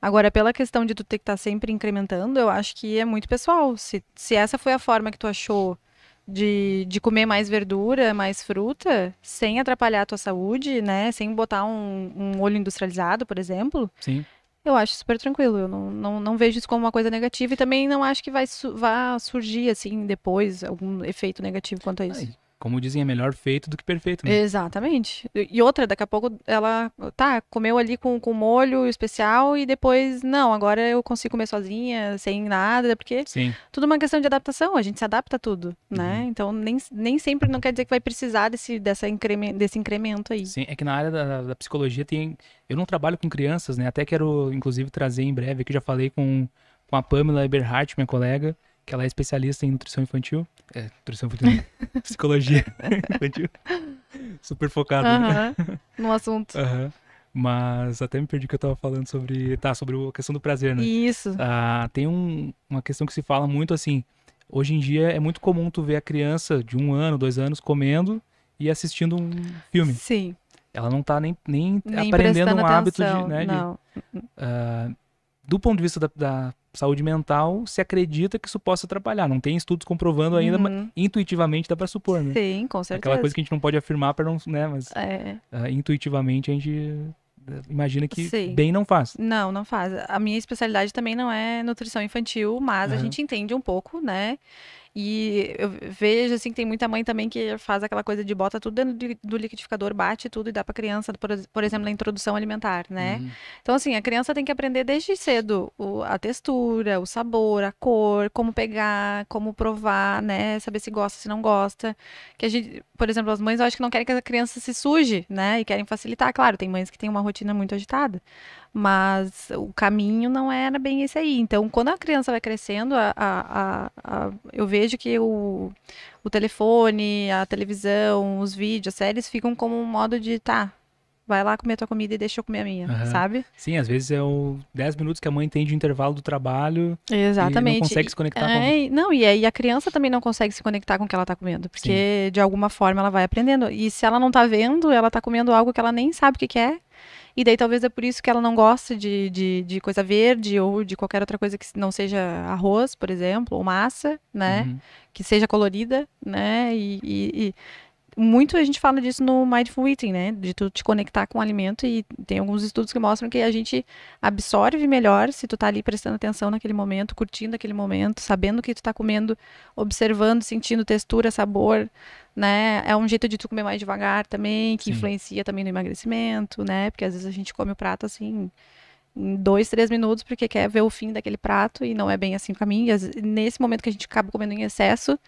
Agora, pela questão de tu ter que estar tá sempre incrementando, eu acho que é muito pessoal. Se, se essa foi a forma que tu achou de, de comer mais verdura, mais fruta, sem atrapalhar a tua saúde, né? Sem botar um, um olho industrializado, por exemplo. Sim. Eu acho super tranquilo. Eu não, não, não, vejo isso como uma coisa negativa e também não acho que vai, vai surgir, assim, depois algum efeito negativo quanto a ah, isso. Ai, como dizem, é melhor feito do que perfeito, né? Exatamente. E outra, daqui a pouco ela, tá, comeu ali com, com molho especial e depois, não, agora eu consigo comer sozinha, sem nada, porque Sim. tudo é uma questão de adaptação, a gente se adapta a tudo, né? uhum. né? Então, nem, nem sempre não quer dizer que vai precisar desse, dessa incremento, desse incremento aí. Sim, é que na área da, da psicologia tem... Eu não trabalho com crianças, né? Até quero, inclusive, trazer em breve, que já falei com, com a Pamela Eberhardt, minha colega, que ela é especialista em nutrição infantil. É, nutrição infantil. psicologia infantil. Super focada. Uh -huh. né? No assunto. Mas até me perdi que eu tava falando sobre. Tá, sobre a questão do prazer, né? Isso. Ah, tem um, uma questão que se fala muito assim. Hoje em dia é muito comum tu ver a criança de um ano, dois anos comendo e assistindo um filme. Sim. Ela não tá nem, nem, nem aprendendo um atenção, hábito de. Né, de, uh, do ponto de vista da, da saúde mental, se acredita que isso possa atrapalhar. Não tem estudos comprovando ainda, uhum. mas intuitivamente dá para supor, né? Sim, com certeza. Aquela coisa que a gente não pode afirmar para não, né, mas é. uh, intuitivamente a gente eh, imagina que Sim. bem não faz. Não, não faz. A minha especialidade também não é nutrição infantil, mas uhum. a gente entende um pouco, né? E eu vejo, assim, que tem muita mãe também que faz aquela coisa de bota tudo dentro do liquidificador, bate tudo e dá para criança, por, exemplo, na introdução alimentar, né? Uhum. Então, assim, a criança tem que aprender desde cedo o, a textura, o sabor, a cor, como pegar, como provar, né? Saber se gosta, se não gosta. Que a gente, por exemplo, as mães, eu acho que não querem que a criança se suje, né? E querem facilitar. Claro, tem mães que têm uma rotina muito agitada mas o caminho não era bem esse aí. Então, quando a criança vai crescendo, a, a, a, eu vejo que o, o telefone, a televisão, os vídeos, as séries ficam como um modo de tá. Vai lá comer a tua comida e deixa eu comer a minha, uhum. sabe? Sim, às vezes é o 10 minutos que a mãe tem de intervalo do trabalho. Exatamente. E não consegue se conectar é, com Não, e aí a criança também não consegue se conectar com o que ela tá comendo, porque Sim. de alguma forma ela vai aprendendo. E se ela não tá vendo, ela tá comendo algo que ela nem sabe o que, que é, e daí talvez é por isso que ela não gosta de, de, de coisa verde ou de qualquer outra coisa que não seja arroz, por exemplo, ou massa, né? Uhum. Que seja colorida, né? E, e, e muito a gente fala disso no Mindful Eating, né? De tu te conectar com o alimento e tem alguns estudos que mostram que a gente absorve melhor se tu tá ali prestando atenção naquele momento, curtindo aquele momento, sabendo o que tu tá comendo, observando, sentindo textura, sabor, né? É um jeito de tu comer mais devagar também, que Sim. influencia também no emagrecimento, né? Porque às vezes a gente come o prato assim em dois, três minutos, porque quer ver o fim daquele prato e não é bem assim o caminho. nesse momento que a gente acaba comendo em excesso,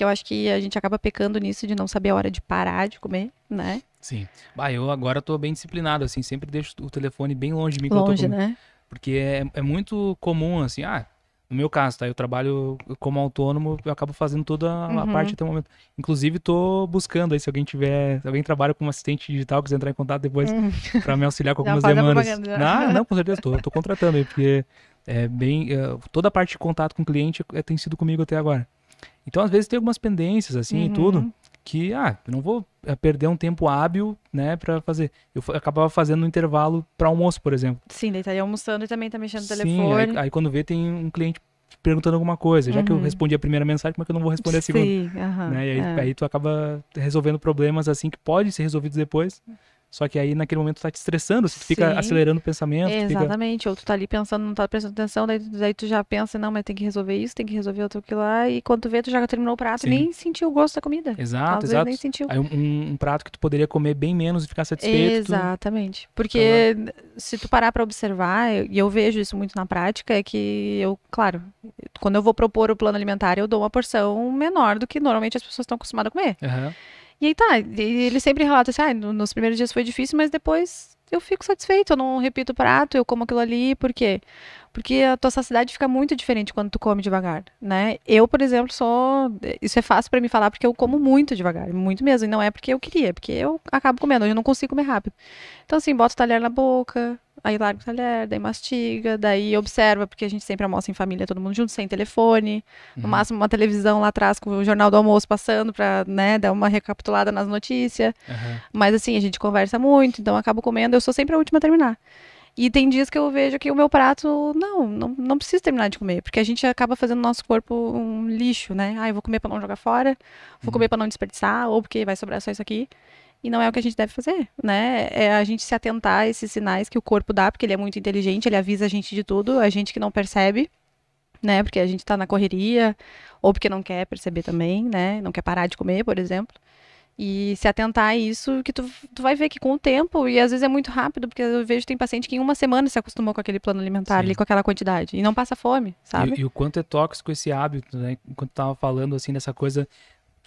que eu acho que a gente acaba pecando nisso de não saber a hora de parar de comer, né? Sim. Bah, eu agora tô bem disciplinado, assim, sempre deixo o telefone bem longe de mim. Longe, né? Porque é, é muito comum, assim, ah, no meu caso, tá? Eu trabalho como autônomo, eu acabo fazendo toda a uhum. parte até o momento. Inclusive, tô buscando aí, se alguém tiver, se alguém trabalha como assistente digital, quiser entrar em contato depois uhum. para me auxiliar com algumas demandas. Não, não, com certeza, tô, tô contratando aí, porque é bem. Eh, toda a parte de contato com o cliente é, tem sido comigo até agora. Então, às vezes, tem algumas pendências, assim, uhum. e tudo, uhum. que, ah, não vou eh, perder um tempo hábil, né, para fazer. Eu acabava fazendo no intervalo para almoço, por exemplo. Sim, daí tá aí almoçando e também tá mexendo no Sim, telefone. Aí, aí quando vê, tem um cliente perguntando alguma coisa. Já uhum. que eu uhum. respondi a primeira mensagem, como é que eu não vou responder a segunda? Sim, uhum, né? E aí, é. aí, tu acaba resolvendo problemas assim que pode ser resolvidos depois, só que aí naquele momento tá te estressando, você tu fica acelerando o pensamento. Exatamente, fica... ou tu tá ali pensando, não tá prestando atenção, daí, daí, tu já pensa, não, mas tem que resolver isso, tem que resolver outro que lá, e quando tu vê, tu já terminou o prato Sim. e nem sentiu o gosto da comida. Exato, Às exato. nem sentiu. Aí um, um, prato que tu poderia comer bem menos e ficar satisfeito. Exatamente, porque então... se tu parar para observar, e eu, eu vejo isso muito na prática, é que eu, claro, quando eu vou propor o plano alimentar, eu dou uma porção menor do que normalmente as pessoas estão acostumadas a comer. Uhum. E aí tá, ele sempre relata assim, ah, nos primeiros dias foi difícil, mas depois eu fico satisfeito, eu não repito o prato, eu como aquilo ali, por quê? Porque a tua saciedade fica muito diferente quando tu come devagar, né? Eu, por exemplo, sou, isso é fácil para mim falar porque eu como muito devagar, muito mesmo, e não é porque eu queria, é porque eu acabo comendo, eu não consigo comer rápido. Então assim, bota o talher na boca, Aí larga o talher, daí mastiga, daí observa, porque a gente sempre almoça em família, todo mundo junto, sem telefone. No uhum. máximo uma televisão lá atrás com o jornal do almoço passando pra, né, dar uma recapitulada nas notícias. Uhum. Mas assim, a gente conversa muito, então eu acabo comendo, eu sou sempre a última a terminar. E tem dias que eu vejo que o meu prato, não, não, não preciso terminar de comer, porque a gente acaba fazendo o nosso corpo um lixo, né? Ah, eu vou comer para não jogar fora, vou uhum. comer para não desperdiçar, ou porque vai sobrar só isso aqui. E não é o que a gente deve fazer, né? É a gente se atentar a esses sinais que o corpo dá, porque ele é muito inteligente, ele avisa a gente de tudo, a gente que não percebe, né? Porque a gente tá na correria, ou porque não quer perceber também, né? Não quer parar de comer, por exemplo. E se atentar a isso, que tu, tu vai ver que com o tempo, e às vezes é muito rápido, porque eu vejo tem paciente que em uma semana se acostumou com aquele plano alimentar Sim. ali, com aquela quantidade, e não passa fome, sabe? E, e, o quanto é tóxico esse hábito, né? Enquanto tava falando, assim, dessa coisa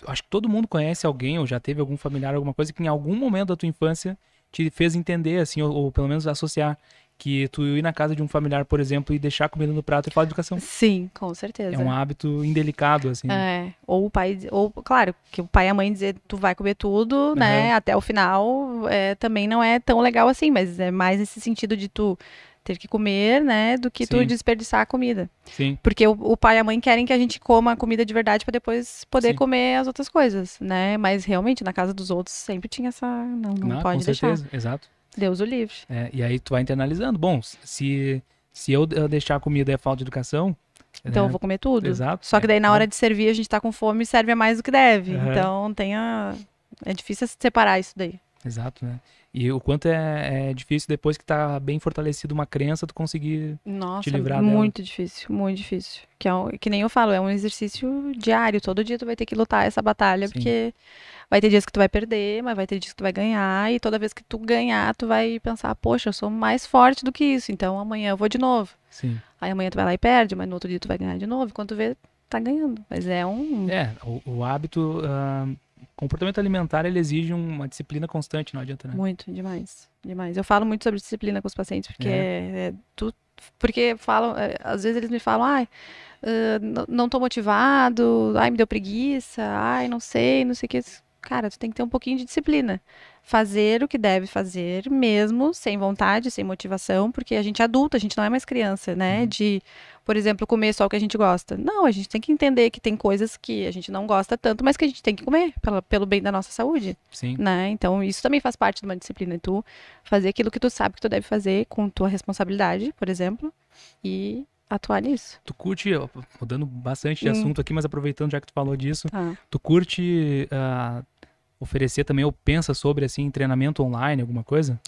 acho que todo mundo conhece alguém ou já teve algum familiar, alguma coisa que em algum momento da tua infância te fez entender, assim, ou, ou pelo menos associar que tu ir na casa de um familiar, por exemplo, e deixar comida no prato e é falar de educação. Sim, com certeza. É um hábito indelicado, assim. Né? É. Ou o pai, ou claro, que o pai e a mãe dizer tu vai comer tudo, uhum. né, até o final, é, também não é tão legal assim, mas é mais nesse sentido de tu ter que comer, né, do que Sim. tu desperdiçar a comida. Sim. Porque o, o, pai e a mãe querem que a gente coma a comida de verdade para depois poder Sim. comer as outras coisas, né? Mas realmente na casa dos outros sempre tinha essa não, não, não pode com deixar. Certeza. Exato. Deus o livre. É, e aí tu vai internalizando. Bom, se se eu deixar a comida é falta de educação, então é. eu né? vou comer tudo. Exato. Só que é, daí na né? hora de servir a gente tá com fome e serve a mais do que deve. Uhum. Então tem a... É difícil separar isso daí. Exato, né? E o quanto é, é difícil depois que tá bem fortalecida uma crença, tu conseguir Nossa, te livrar muito dela. Muito difícil, muito difícil. Que, é um, que nem eu falo, é um exercício diário. Todo dia tu vai ter que lutar essa batalha, Sim. porque vai ter dias que tu vai perder, mas vai ter dias que tu vai ganhar. E toda vez que tu ganhar, tu vai pensar, poxa, eu sou mais forte do que isso, então amanhã eu vou de novo. Sim. Aí amanhã tu vai lá e perde, mas no outro dia tu vai ganhar de novo. E quando tu vê, tá ganhando. Mas é um. É, o, o hábito. Uh comportamento alimentar ele exige uma disciplina constante, não adianta, né? Muito, demais, demais. Eu falo muito sobre disciplina com os pacientes, porque é. É, é tu, porque falam, é, às vezes eles me falam, ai, ah, não estou motivado, ai, me deu preguiça, ai, não sei, não sei o que cara, tu tem que ter um pouquinho de disciplina. Fazer o que deve fazer, mesmo sem vontade, sem motivação, porque a gente é adulto, a gente não é mais criança, né? Uhum. De, por exemplo, comer só o que a gente gosta. Não, a gente tem que entender que tem coisas que a gente não gosta tanto, mas que a gente tem que comer pela, pelo bem da nossa saúde. Sim. Né? Então, isso também faz parte de uma disciplina. Tu fazer aquilo que tu sabe que tu deve fazer com tua responsabilidade, por exemplo, e atuar nisso. Tu curte, mudando bastante de hum. assunto aqui, mas aproveitando já que tu falou disso, ah. tu curte uh, oferecer também ou pensa sobre assim treinamento online, alguma coisa?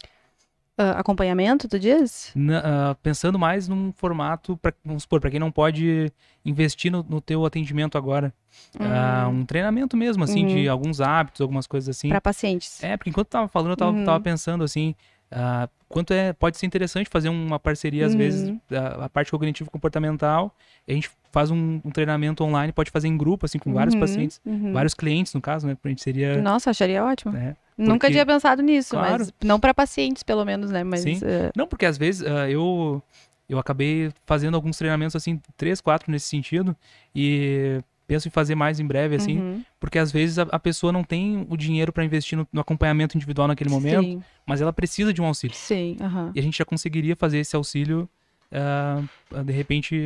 Uh, acompanhamento, tu diz? uh, pensando mais num formato, para vamos supor, para quem não pode investir no, no teu atendimento agora. Uhum. Uh, um treinamento mesmo, assim, uhum. de alguns hábitos, algumas coisas assim. Para pacientes. É, porque enquanto tava falando, eu tava, uhum. tava pensando assim, Uh, quanto é pode ser interessante fazer uma parceria uhum. às vezes uhum. a, a parte cognitivo comportamental a gente faz um, um, treinamento online pode fazer em grupo assim com vários uhum. pacientes uhum. vários clientes no caso né a gente seria nossa acharia ótimo né? porque, nunca tinha pensado nisso claro, mas não para pacientes pelo menos né mas sim. Uh... não porque às vezes uh, eu eu acabei fazendo alguns treinamentos assim três quatro nesse sentido e penso em fazer mais em breve, assim, uhum. porque às vezes a, a, pessoa não tem o dinheiro para investir no, no, acompanhamento individual naquele momento, Sim. mas ela precisa de um auxílio. Sim. Uhum. E a gente já conseguiria fazer esse auxílio. Uh, de repente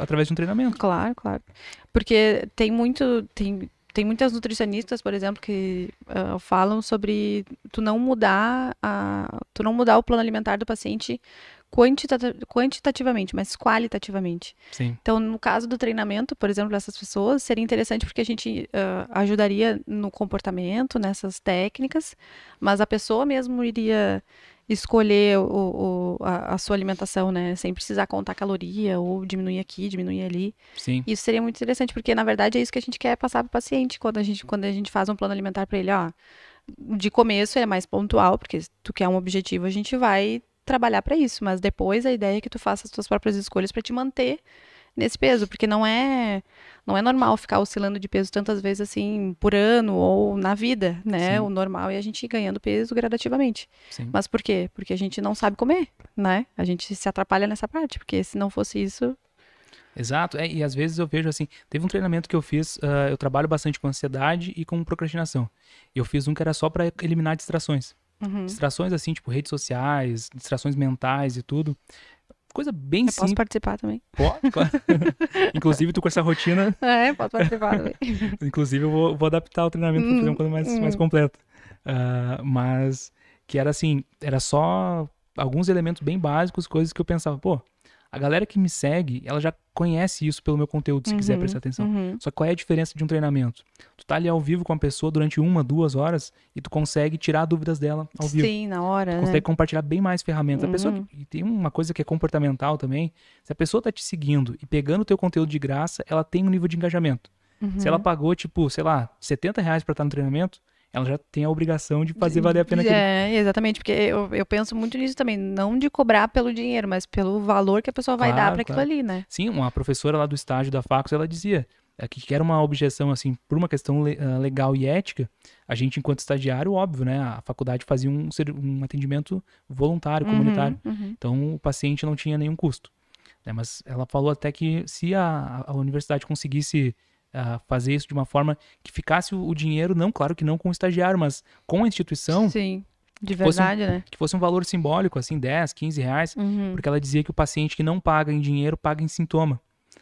através de um treinamento claro claro porque tem muito tem, tem muitas nutricionistas, por exemplo, que uh, falam sobre tu não mudar a, tu não mudar o plano alimentar do paciente quantitativamente, mas qualitativamente. Sim. Então, no caso do treinamento, por exemplo, dessas pessoas, seria interessante porque a gente uh, ajudaria no comportamento, nessas técnicas, mas a pessoa mesmo iria escolher o, o a, a, sua alimentação, né? Sem precisar contar caloria ou diminuir aqui, diminuir ali. Sim. Isso seria muito interessante, porque na verdade é isso que a gente quer passar para o paciente quando a gente, quando a gente faz um plano alimentar para ele, ó. De começo é mais pontual, porque se tu quer um objetivo, a gente vai trabalhar para isso, mas depois a ideia é que tu faça as tuas próprias escolhas para te manter nesse peso, porque não é não é normal ficar oscilando de peso tantas vezes assim por ano ou na vida, né? Sim. O normal é a gente ir ganhando peso gradativamente. Sim. Mas por quê? Porque a gente não sabe comer, né? A gente se atrapalha nessa parte, porque se não fosse isso, Exato, é, e às vezes eu vejo assim, teve um treinamento que eu fiz, uh, eu trabalho bastante com ansiedade e com procrastinação. Eu fiz um que era só para eliminar distrações. Uhum. Distrações assim, tipo redes sociais, distrações mentais e tudo. Coisa bem simples. Posso participar também? Pode, claro. Inclusive, tu com essa rotina. É, posso participar também. Inclusive, eu vou, vou, adaptar o treinamento para fazer uma hum, coisa mais, hum. mais completa. Uh, mas que era assim, era só alguns elementos bem básicos, coisas que eu pensava, pô, a galera que me segue, ela já conhece isso pelo meu conteúdo, se uhum, quiser prestar atenção. Uhum. Só qual é a diferença de um treinamento? Tu tá ali ao vivo com a pessoa durante uma, duas horas e tu consegue tirar dúvidas dela ao vivo. Sim, na hora. Tu né? consegue compartilhar bem mais ferramentas. Uhum. A pessoa uhum. e tem uma coisa que é comportamental também. Se a pessoa tá te seguindo e pegando o teu conteúdo de graça, ela tem um nível de engajamento. Se uhum. ela pagou, tipo, sei lá, 70 reais pra estar no treinamento, ela já tem a obrigação de fazer valer a pena. É, aquele... exatamente, porque eu, eu penso muito nisso também, não de cobrar pelo dinheiro, mas pelo valor que a pessoa vai claro, dar para aquilo claro. ali, né? Sim, uma professora lá do estágio da Facus, ela dizia é que era uma objeção, assim, por uma questão ah, legal e ética, a gente, enquanto estagiário, óbvio, né? A faculdade fazia um, um atendimento voluntário, uhum, comunitário. Uhum, uhum. Então, o paciente não tinha nenhum custo. Né? Mas ela falou até que se a, a universidade conseguisse a fazer isso de uma forma que ficasse o, dinheiro, não, claro que não com o estagiário, mas com a instituição. Sim. De verdade, um, né? Que fosse um valor simbólico, assim, 10, 15 reais, uhum. porque ela dizia que o paciente que não paga em dinheiro paga em sintoma.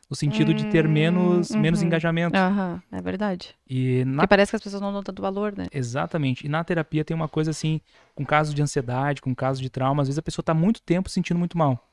No sentido de ter hum, menos, uhum. menos engajamento. Aham, é verdade. E na... Porque parece que as pessoas não dão tanto valor, né? Exatamente. E na terapia tem uma coisa assim, com casos de ansiedade, com casos de trauma, às vezes a pessoa está muito tempo sentindo muito mal.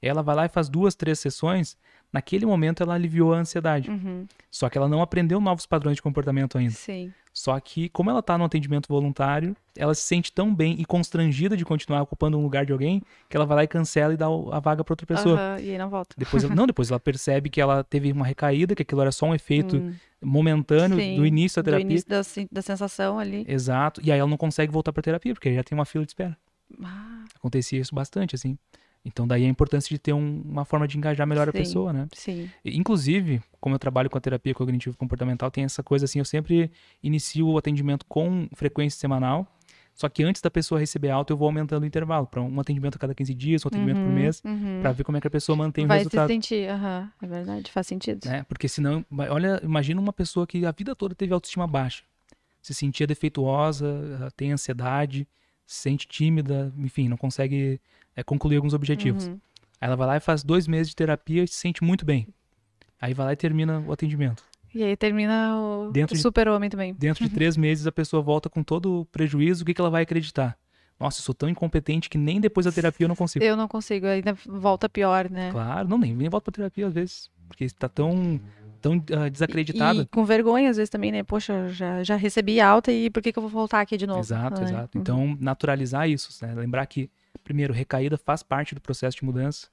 Ela vai lá e faz duas, três sessões, naquele momento ela aliviou a ansiedade. Uhum. Só que ela não aprendeu novos padrões de comportamento ainda. Sim. Só que, como ela está no atendimento voluntário, ela se sente tão bem e constrangida de continuar ocupando um lugar de alguém que ela vai lá e cancela e dá a vaga para outra pessoa. Uhum, e aí não volta. Depois ela, não, depois ela percebe que ela teve uma recaída, que aquilo era só um efeito hum. momentâneo Sim, do início da terapia. Do início da, da, sensação ali. Exato. E aí ela não consegue voltar pra terapia, porque já tem uma fila de espera. Ah. Acontecia isso bastante, assim. Então, daí a importância de ter um, uma forma de engajar melhor sim, a pessoa, né? Sim. Inclusive, como eu trabalho com a terapia cognitivo-comportamental, tem essa coisa assim, eu sempre inicio o atendimento com frequência semanal, só que antes da pessoa receber alta, eu vou aumentando o intervalo. Para um atendimento a cada 15 dias, um atendimento uhum, por mês, uhum. para ver como é que a pessoa mantém Vai o resultado. Vai se sentir, uhum. é verdade, faz sentido. é? Porque senão, olha, imagina uma pessoa que a vida toda teve autoestima baixa, se sentia defeituosa, tem ansiedade, se sente tímida, enfim, não consegue é, concluir alguns objetivos. Uhum. Aí ela vai lá e faz dois meses de terapia e se sente muito bem. Aí vai lá e termina o atendimento. E aí termina o, o super-homem também. Dentro uhum. de três meses a pessoa volta com todo o prejuízo, o que, que ela vai acreditar? Nossa, eu sou tão incompetente que nem depois da terapia eu não consigo. Eu não consigo, ainda volta pior, né? Claro, não, nem, nem volta pra terapia às vezes. Porque está tão tão uh, desacreditada. E, e, com vergonha, às vezes, também, né? Poxa, já, já recebi alta e por que, que eu vou voltar aqui de novo? Exato, ah, é. exato. Uhum. Então, naturalizar isso, né? Lembrar que, primeiro, recaída faz parte do processo de mudança.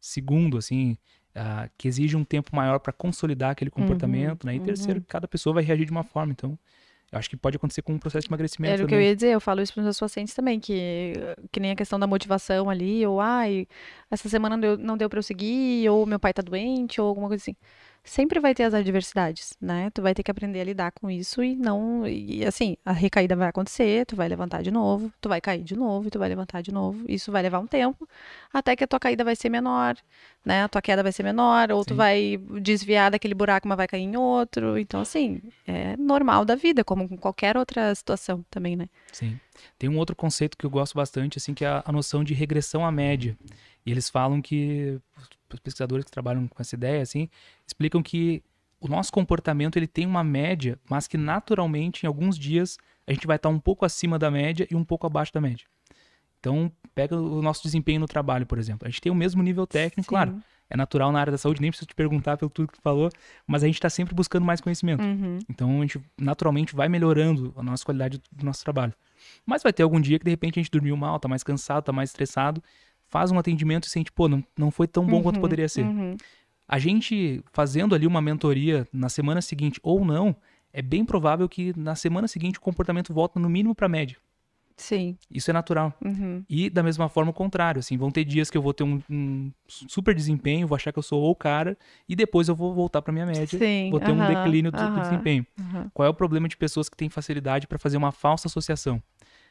Segundo, assim, uh, que exige um tempo maior para consolidar aquele comportamento, uhum, né? E terceiro, uhum. cada pessoa vai reagir de uma forma. Então, eu acho que pode acontecer com um processo de emagrecimento. Era o que eu ia dizer, eu falo isso para os meus pacientes também, que, que nem a questão da motivação ali, ou ai, essa semana não deu, não deu para eu seguir, ou meu pai está doente, ou alguma coisa assim sempre vai ter as adversidades, né? Tu vai ter que aprender a lidar com isso e não. E assim, a recaída vai acontecer, tu vai levantar de novo, tu vai cair de novo, tu vai levantar de novo. Isso vai levar um tempo até que a tua caída vai ser menor, né? A tua queda vai ser menor, ou Sim. tu vai desviar daquele buraco, mas vai cair em outro. Então, assim, é normal da vida, como com qualquer outra situação também, né? Sim. Tem um outro conceito que eu gosto bastante, assim, que é a noção de regressão à média. E eles falam que pesquisadores que trabalham com essa ideia, assim, explicam que o nosso comportamento ele tem uma média, mas que naturalmente em alguns dias a gente vai estar um pouco acima da média e um pouco abaixo da média. Então, pega o nosso desempenho no trabalho, por exemplo. A gente tem o mesmo nível técnico, Sim. claro. É natural na área da saúde, nem preciso te perguntar pelo tudo que tu falou, mas a gente está sempre buscando mais conhecimento. Uhum. Então, a gente naturalmente vai melhorando a nossa qualidade do nosso trabalho. Mas vai ter algum dia que de repente a gente dormiu mal, tá mais cansado, tá mais estressado, faz um atendimento e sente, pô, não, não foi tão bom uhum, quanto poderia ser. Uhum. A gente fazendo ali uma mentoria na semana seguinte ou não, é bem provável que na semana seguinte o comportamento volta no mínimo para média. Sim. Isso é natural. Uhum. E da mesma forma o contrário, assim, vão ter dias que eu vou ter um, um super desempenho, vou achar que eu sou o cara e depois eu vou voltar para minha média, Sim. vou ter uhum. um declínio do, uhum. desempenho. Qual é o problema de pessoas que têm facilidade para fazer uma falsa associação?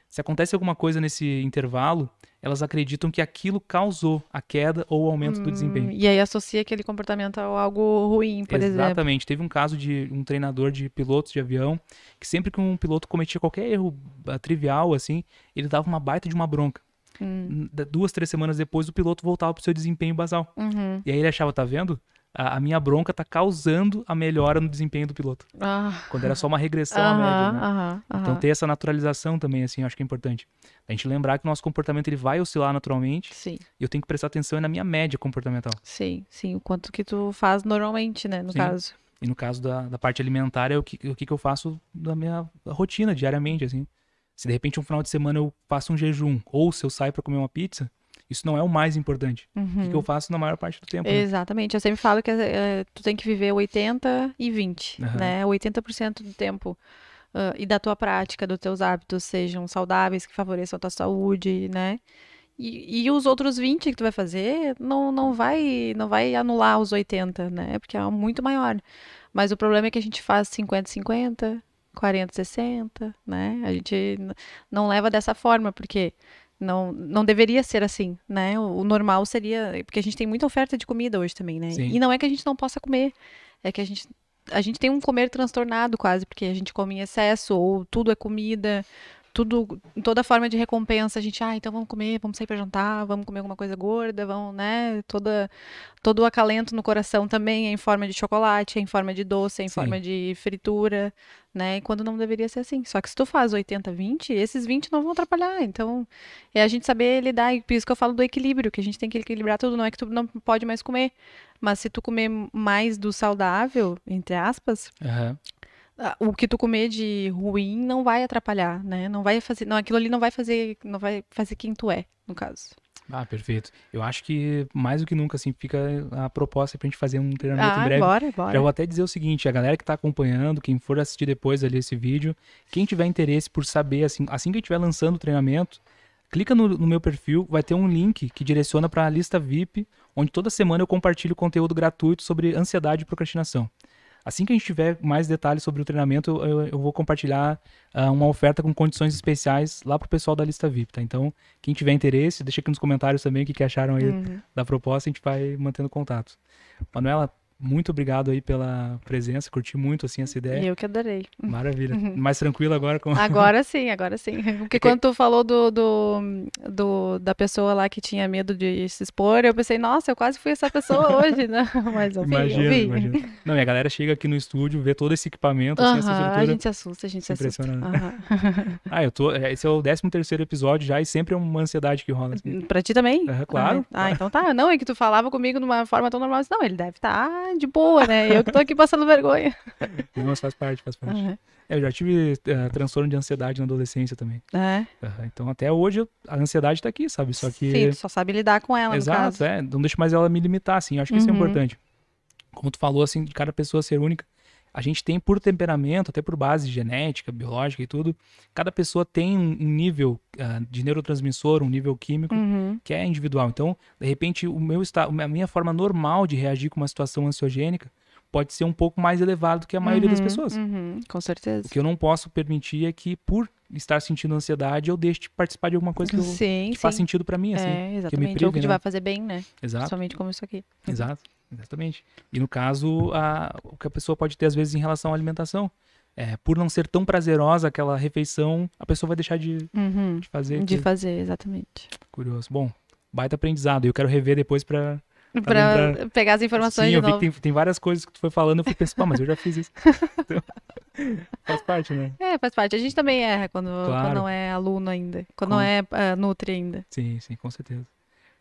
Se acontece alguma coisa nesse intervalo, elas acreditam que aquilo causou a queda ou o aumento hum, do desempenho. E aí associa aquele comportamento a algo ruim, por Exatamente. exemplo. Exatamente. Teve um caso de um treinador de pilotos de avião que sempre que um piloto cometia qualquer erro ah, trivial, assim, ele dava uma baita de uma bronca. Hum. Duas, três semanas depois, o piloto voltava pro seu desempenho basal. Uhum. E aí ele achava, tá vendo? a, a, minha bronca tá causando a melhora no desempenho do piloto. Ah. Quando era só uma regressão à média, né? Então ter essa naturalização também, assim, acho que é importante. A gente lembrar que o nosso comportamento ele vai oscilar naturalmente. Sim. E eu tenho que prestar atenção na minha média comportamental. Sim, sim. O quanto que tu faz normalmente, né, no sim. caso. E no caso da, da parte alimentar, é o que, o que eu faço da minha rotina diariamente, assim. Se de repente um final de semana eu faço um jejum, ou se eu saio para comer uma pizza, isso não é o mais importante. Uhum. O que uhum. eu faço na maior parte do tempo. Né? Exatamente. Eu sempre falo que eh, eh, tu tem que viver 80 e 20, uhum. né? 80% do tempo uh, e da tua prática, dos teus hábitos sejam saudáveis, que favoreçam a tua saúde, né? E, e, os outros 20 que tu vai fazer não, não vai não vai anular os 80, né? Porque é muito maior. Mas o problema é que a gente faz 50-50, 40-60, né? A gente não leva dessa forma, porque não, não deveria ser assim, né? O, o, normal seria. Porque a gente tem muita oferta de comida hoje também, né? Sim. E não é que a gente não possa comer. É que a gente, a gente tem um comer transtornado quase, porque a gente come em excesso, ou tudo é comida, tudo, toda forma de recompensa, a gente, ah, então vamos comer, vamos sair para jantar, vamos comer alguma coisa gorda, vamos, né? Toda, todo o acalento no coração também é em forma de chocolate, é em forma de doce, é em Sim. forma de fritura, né? Quando não deveria ser assim. Só que se tu faz 80, 20, esses 20 não vão atrapalhar. Então, é a gente saber lidar, e por isso que eu falo do equilíbrio, que a gente tem que equilibrar tudo, não é que tu não pode mais comer. Mas se tu comer mais do saudável, entre aspas, uhum. Ah, o que tu comer de ruim não vai atrapalhar, né? Não vai fazer, não, aquilo ali não vai fazer, não vai fazer quem tu é, no caso. Ah, perfeito. Eu acho que mais do que nunca, assim, fica a proposta pra gente fazer um treinamento ah, em breve. Bora, bora. Eu vou até dizer o seguinte, a galera que tá acompanhando, quem for assistir depois ali esse vídeo, quem tiver interesse por saber, assim, assim que eu estiver lançando o treinamento, clica no, no, meu perfil, vai ter um link que direciona para a lista VIP, onde toda semana eu compartilho conteúdo gratuito sobre ansiedade e procrastinação. Assim que a gente tiver mais detalhes sobre o treinamento, eu, eu vou compartilhar uh, uma oferta com condições especiais lá pro pessoal da lista VIP, tá? Então, quem tiver interesse, deixa aqui nos comentários também o que, que acharam aí uhum. da proposta, a gente vai mantendo contato. Manuela, muito obrigado aí pela presença, curti muito assim essa ideia. Eu que adorei. Maravilha. Uhum. Mais tranquilo agora com Agora sim, agora sim. Porque é quando tu falou do, do, do, da pessoa lá que tinha medo de se expor, eu pensei, nossa, eu quase fui essa pessoa hoje, né? Mas eu vi, imagina, eu vi. Imagina. Não, e a galera chega aqui no estúdio, vê todo esse equipamento, assim, essa estrutura. A gente se assusta, a gente se é assusta. Uhum. ah, eu tô, é, esse é o 13 terceiro episódio já e sempre é uma ansiedade que rola assim. Pra ti também? Ah, é, claro. Ah, então tá. Não, é que tu falava comigo de uma forma tão normal, não, ele deve estar tá ah, de boa, né? Eu que tô aqui passando vergonha. Não, faz parte, faz parte. Uhum. Eu já tive uh, transtorno de ansiedade na adolescência também. É. Uhum. Então até hoje a ansiedade tá aqui, sabe? Só que. Sim, só sabe lidar com ela, Exato, é. Não deixa mais ela me limitar, assim. Eu acho que uhum. isso é uhum. importante. Como tu falou, assim, de cada pessoa ser única a gente tem por temperamento, até por base genética, biológica e tudo, cada pessoa tem um nível uh, de neurotransmissor, um nível químico uhum. que é individual. Então, de repente, o meu estado, a minha forma normal de reagir com uma situação ansiogênica pode ser um pouco mais elevado que a maioria uhum, das pessoas. Uhum, com certeza. O que eu não posso permitir é que, por estar sentindo ansiedade, eu deixe de participar de alguma coisa que, eu, que sim. faz sentido para mim, assim. É, exatamente. Que me é prive, Ou que né? vai fazer bem, né? Exato. Principalmente como isso aqui. Exato. Exatamente. E no caso, a, o que a pessoa pode ter às vezes em relação à alimentação. É, por não ser tão prazerosa aquela refeição, a pessoa vai deixar de, uhum, de fazer. De que... fazer, exatamente. Curioso. Bom, baita aprendizado. Eu quero rever depois para pegar as informações Sim, eu vi que tem, tem, várias coisas que tu foi falando, eu fui pensando, mas eu já fiz isso. Então, faz parte, né? É, faz parte. A gente também erra quando, claro. quando não é aluno ainda, quando Com... não é uh, é, nutri ainda. Sim, sim, com certeza.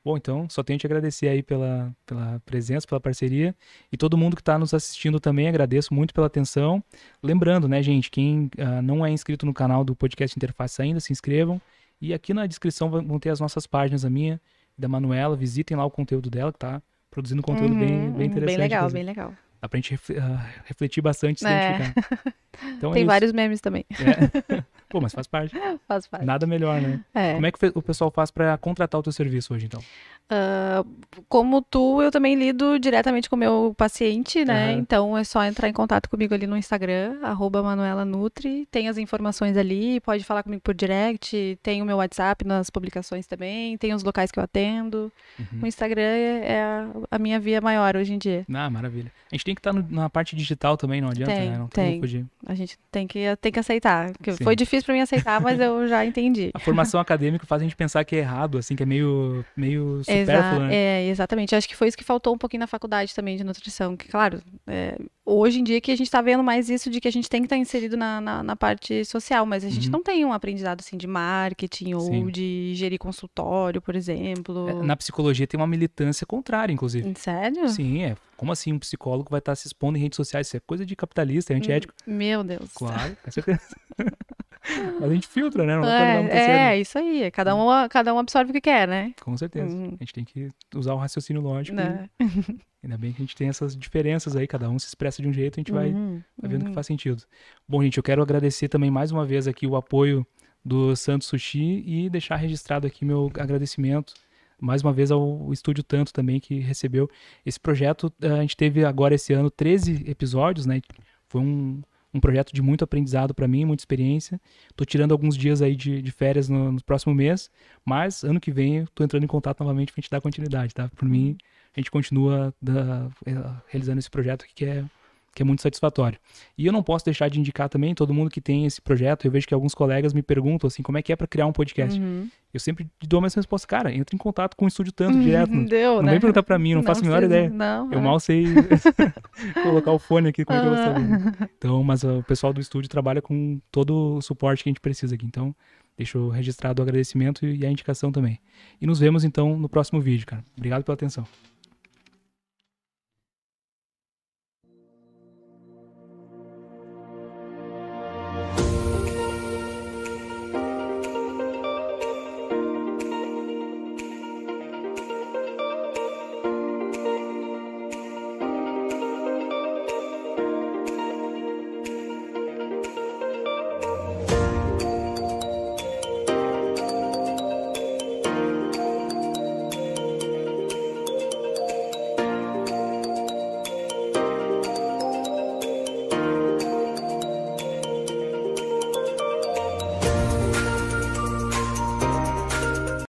Bom, então, só tenho te agradecer aí pela, pela presença, pela parceria. E todo mundo que está nos assistindo também, agradeço muito pela atenção. Lembrando, né, gente, quem uh, não é inscrito no canal do Podcast Interface ainda, se inscrevam. E aqui na descrição vão ter as nossas páginas, a minha, da Manuela. Visitem lá o conteúdo dela, que tá produzindo conteúdo uhum, bem, bem interessante. Bem legal, bem legal. Dá pra gente ah, refletir bastante se é. identificar. Então, é Tem é vários memes também. É. Pô, mas faz parte. Faz parte. Nada melhor, né? É. Como é que o pessoal faz para contratar o teu serviço hoje, então? Uh, como tu, eu também lido diretamente com o meu paciente, né? Uhum. Então é só entrar em contato comigo ali no Instagram, @manuela_nutri tem as informações ali, pode falar comigo por direct, tem o meu WhatsApp nas publicações também, tem os locais que eu atendo. Uhum. O Instagram é a, é a minha via maior hoje em dia. Ah, maravilha. A gente tem que estar tá na parte digital também, não adianta, tem, né? Não tem. tem. A gente tem que, tem que aceitar. Foi difícil para mim aceitar, mas eu já entendi. A formação acadêmica faz a gente pensar que é errado, assim, que é meio, meio supérfluo, Exa né? É, exatamente. Acho que foi isso que faltou um pouquinho na faculdade também de nutrição, que, claro, é, hoje em dia que a gente está vendo mais isso de que a gente tem que estar tá inserido na, na, na, parte social, mas a gente uhum. não tem um aprendizado assim de marketing ou Sim. de gerir consultório, por exemplo. É, na psicologia tem uma militância contrária, inclusive. Sério? Sim, é. Como assim um psicólogo vai estar tá se expondo em redes sociais? Isso é coisa de capitalista, é antiético. Hum, meu Deus. Claro, com certeza. Mas a gente filtra, né? Não é, é isso aí. Cada um, cada um absorve o que quer, né? Com certeza. Uhum. A gente tem que usar o raciocínio lógico. É. Ainda bem que a gente tem essas diferenças aí, cada um se expressa de um jeito, a gente uhum, vai, vai vendo uhum. que faz sentido. Bom, gente, eu quero agradecer também mais uma vez aqui o apoio do Santos Sushi e deixar registrado aqui meu agradecimento mais uma vez ao Estúdio Tanto também que recebeu esse projeto. A gente teve agora esse ano 13 episódios, né? Foi um, um projeto de muito aprendizado para mim, muita experiência. Tô tirando alguns dias aí de, de férias no, no, próximo mês, mas ano que vem estou tô entrando em contato novamente pra gente dar continuidade, tá? Por mim, a gente continua da, eh, realizando esse projeto que é que é muito satisfatório. E eu não posso deixar de indicar também todo mundo que tem esse projeto. Eu vejo que alguns colegas me perguntam assim, como é que é para criar um podcast? Uhum. Eu sempre dou a mesma resposta, cara, entra em contato com o estúdio tanto uhum, direto. Deu, não né? vem perguntar para mim, não, não faço a menor ideia. Não, eu é. mal sei colocar o fone aqui, como é que eu vou saber? Né? Então, mas o pessoal do estúdio trabalha com todo o suporte que a gente precisa aqui. Então, deixo registrado o agradecimento e a indicação também. E nos vemos então no próximo vídeo, cara. Obrigado pela atenção.